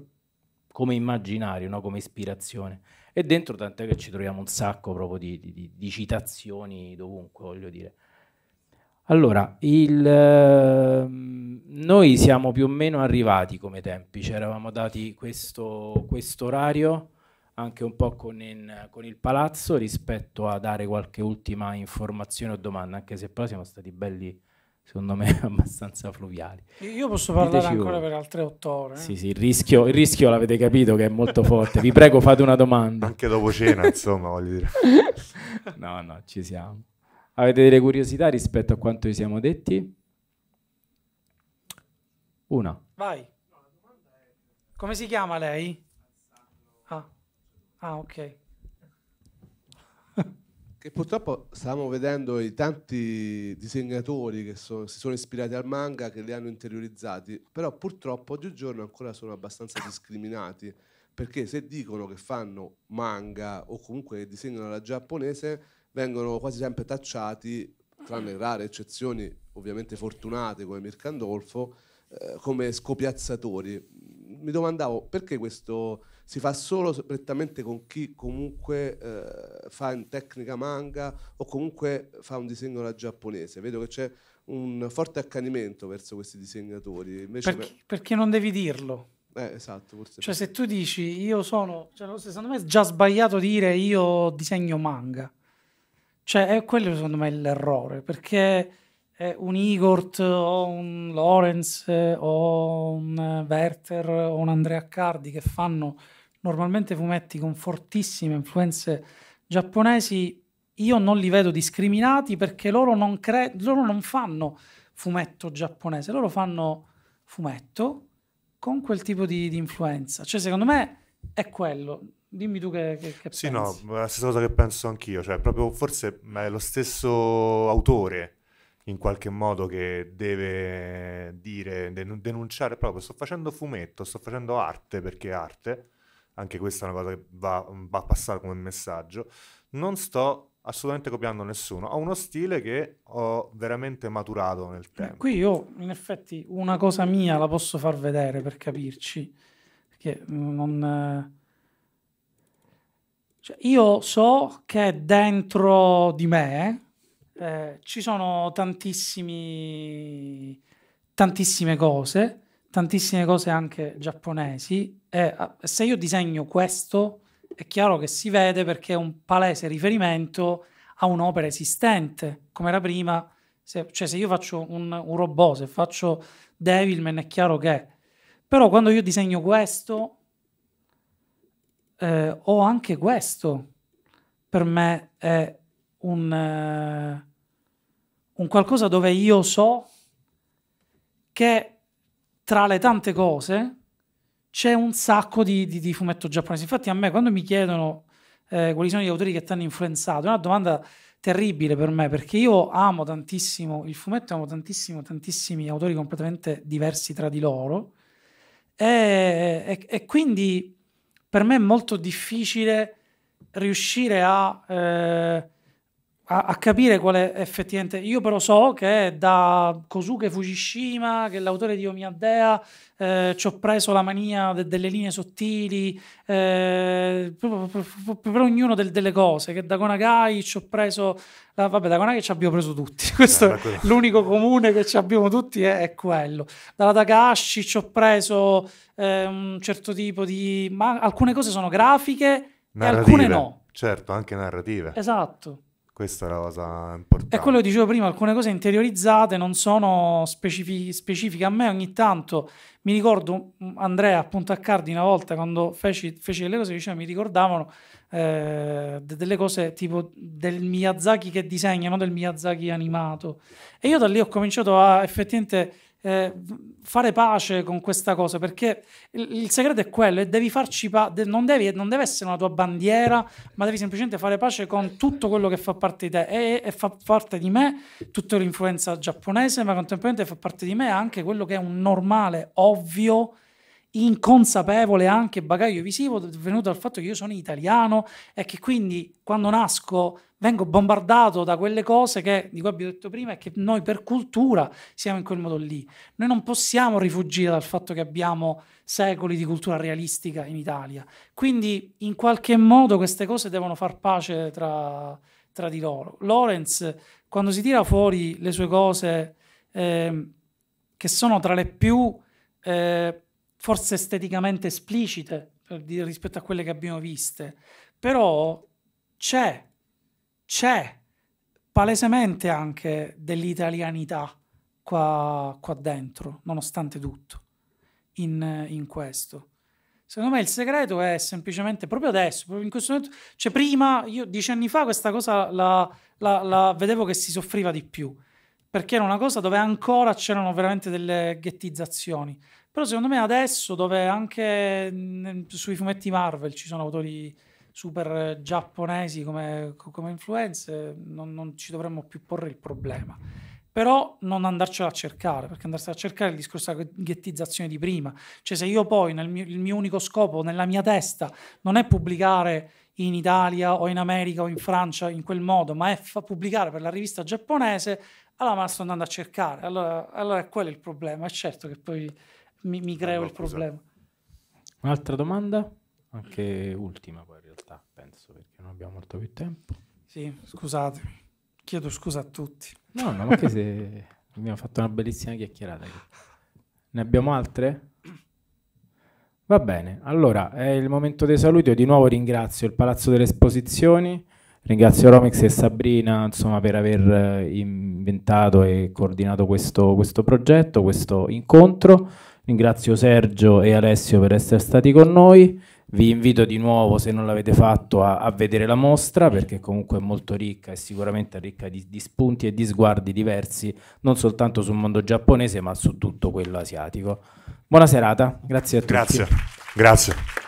come immaginario, no? come ispirazione. E dentro tant'è che ci troviamo un sacco proprio di, di, di citazioni dovunque, voglio dire. Allora, il, ehm, noi siamo più o meno arrivati come tempi, ci eravamo dati questo, questo orario anche un po' con, in, con, il palazzo rispetto a dare qualche ultima informazione o domanda, anche se poi siamo stati belli, secondo me, abbastanza fluviali. Io posso parlare Diteci ancora voi. per altre otto ore. Eh? Sì, sì, il rischio, il rischio l'avete capito che è molto forte. Vi prego, fate una domanda. Anche dopo cena, insomma, voglio dire. no, no, ci siamo. Avete delle curiosità rispetto a quanto vi siamo detti? Una. Vai. Come si chiama lei? Ah, ok. che purtroppo stavamo vedendo i tanti disegnatori che so, si sono ispirati al manga, che li hanno interiorizzati, però purtroppo oggigiorno ancora sono abbastanza discriminati, perché se dicono che fanno manga o comunque disegnano la giapponese, vengono quasi sempre tacciati, tranne rare eccezioni ovviamente fortunate come Mircandolfo, eh, come scopiazzatori. Mi domandavo perché questo si fa solo prettamente con chi comunque eh, fa in tecnica manga o comunque fa un disegno alla giapponese. Vedo che c'è un forte accanimento verso questi disegnatori. perché, per... perché non devi dirlo? Eh, esatto, forse cioè, se tu dici io sono, cioè, secondo me è già sbagliato dire io disegno manga, cioè è quello secondo me l'errore perché un Igort o un Lorenz eh, o un eh, Werther o un Andrea Cardi che fanno normalmente fumetti con fortissime influenze giapponesi, io non li vedo discriminati perché loro non, cre- loro non fanno fumetto giapponese, loro fanno fumetto con quel tipo di, di influenza. Cioè, secondo me è quello. Dimmi tu che, che, che sì, pensi. Sì, no, la stessa cosa che penso anch'io, cioè proprio forse è lo stesso autore in qualche modo che deve dire, denunciare proprio sto facendo fumetto, sto facendo arte perché è arte anche questa è una cosa che va, va a come messaggio, non sto assolutamente copiando nessuno. Ho uno stile che ho veramente maturato nel eh, tempo. Qui io, in effetti, una cosa mia la posso far vedere per capirci. Perché non. Cioè, io so che dentro di me eh, ci sono tantissime cose tantissime cose anche giapponesi e ah, se io disegno questo è chiaro che si vede perché è un palese riferimento a un'opera esistente, come era prima, se, cioè se io faccio un, un robot, se faccio Devilman è chiaro che, però quando io disegno questo eh, ho anche questo, per me è un, eh, un qualcosa dove io so che tra le tante cose c'è un sacco di, di, di fumetto giapponese. Infatti a me quando mi chiedono eh, quali sono gli autori che ti hanno influenzato, è una domanda terribile per me perché io amo tantissimo il fumetto, amo tantissimo tantissimi autori completamente diversi tra di loro e, e, e quindi per me è molto difficile riuscire a eh, a, a, capire qual è effettivamente. Io però so che da Kosuke Fujishima, che l'autore di Omiadea, eh, ci ho preso la mania de, delle linee sottili, eh, per, ognuno del, delle cose, che da Konagai ci ho preso... La, vabbè, da Konagai ci abbiamo preso tutti, questo eh, ah, è l'unico comune che ci abbiamo tutti è, è quello. Dalla Takashi ci ho preso eh, un certo tipo di... ma alcune cose sono grafiche narrative. e alcune no. Certo, anche narrative. Esatto. Questa è la cosa importante. È quello che dicevo prima, alcune cose interiorizzate non sono specifi- specifiche a me ogni tanto. Mi ricordo mm, Andrea appunto a Cardi una volta quando feci, feci delle cose, diceva, mi ricordavano eh, delle cose tipo del Miyazaki che disegna, non del Miyazaki animato. E io da lì ho cominciato a effettivamente eh, fare pace con questa cosa, perché il, il segreto è quello, e devi farci pa- de- non, devi, non, deve essere una tua bandiera, ma devi semplicemente fare pace con tutto quello che fa parte di te e, e fa parte di me tutta l'influenza giapponese, ma contemporaneamente fa parte di me anche quello che è un normale, ovvio inconsapevole anche bagaglio visivo venuto dal fatto che io sono italiano e che quindi quando nasco vengo bombardato da quelle cose che, di cui abbiamo detto prima e che noi per cultura siamo in quel modo lì. Noi non possiamo rifugire dal fatto che abbiamo secoli di cultura realistica in Italia. Quindi in qualche modo queste cose devono far pace tra, tra di loro. Lorenz, quando si tira fuori le sue cose eh, che sono tra le più... Eh, forse esteticamente esplicite rispetto a quelle che abbiamo viste, però c'è, c'è palesemente anche dell'italianità qua, qua dentro, nonostante tutto, in, in questo. Secondo me il segreto è semplicemente proprio adesso, proprio in questo momento. Cioè, prima, io dieci anni fa, questa cosa la, la, la vedevo che si soffriva di più perché era una cosa dove ancora c'erano veramente delle ghettizzazioni. Però secondo me adesso, dove anche mm, sui fumetti Marvel ci sono autori super eh, giapponesi come, come influenze, non, non ci dovremmo più porre il problema però non andarcela a cercare, perché andarsela a cercare è il discorso della ghettizzazione di prima. Cioè se io poi, mio, il mio unico scopo nella mia testa non è pubblicare in Italia o in America o in Francia in quel modo, ma è pubblicare per la rivista giapponese, allora me la sto andando a cercare. Allora, allora è quello il problema, è certo che poi mi, mi ah, creo il problema. Un'altra domanda? Anche ultima poi in realtà, penso, perché non abbiamo molto più tempo. Sì, scusatemi. Chiedo scusa a tutti. No, no, ma che se... Abbiamo fatto una bellissima chiacchierata. Ne abbiamo altre? Va bene, allora è il momento dei saluti. Io di nuovo ringrazio il Palazzo delle Esposizioni, ringrazio Romex e Sabrina insomma, per aver eh, inventato e coordinato questo, questo progetto, questo incontro. Ringrazio Sergio e Alessio per essere stati con noi. Vi invito di nuovo, se non l'avete fatto, a, a, vedere la mostra perché comunque è molto ricca e sicuramente ricca di, di, spunti e di sguardi diversi, non soltanto sul mondo giapponese ma su tutto quello asiatico. Buona serata, grazie a grazie. tutti. Grazie, grazie.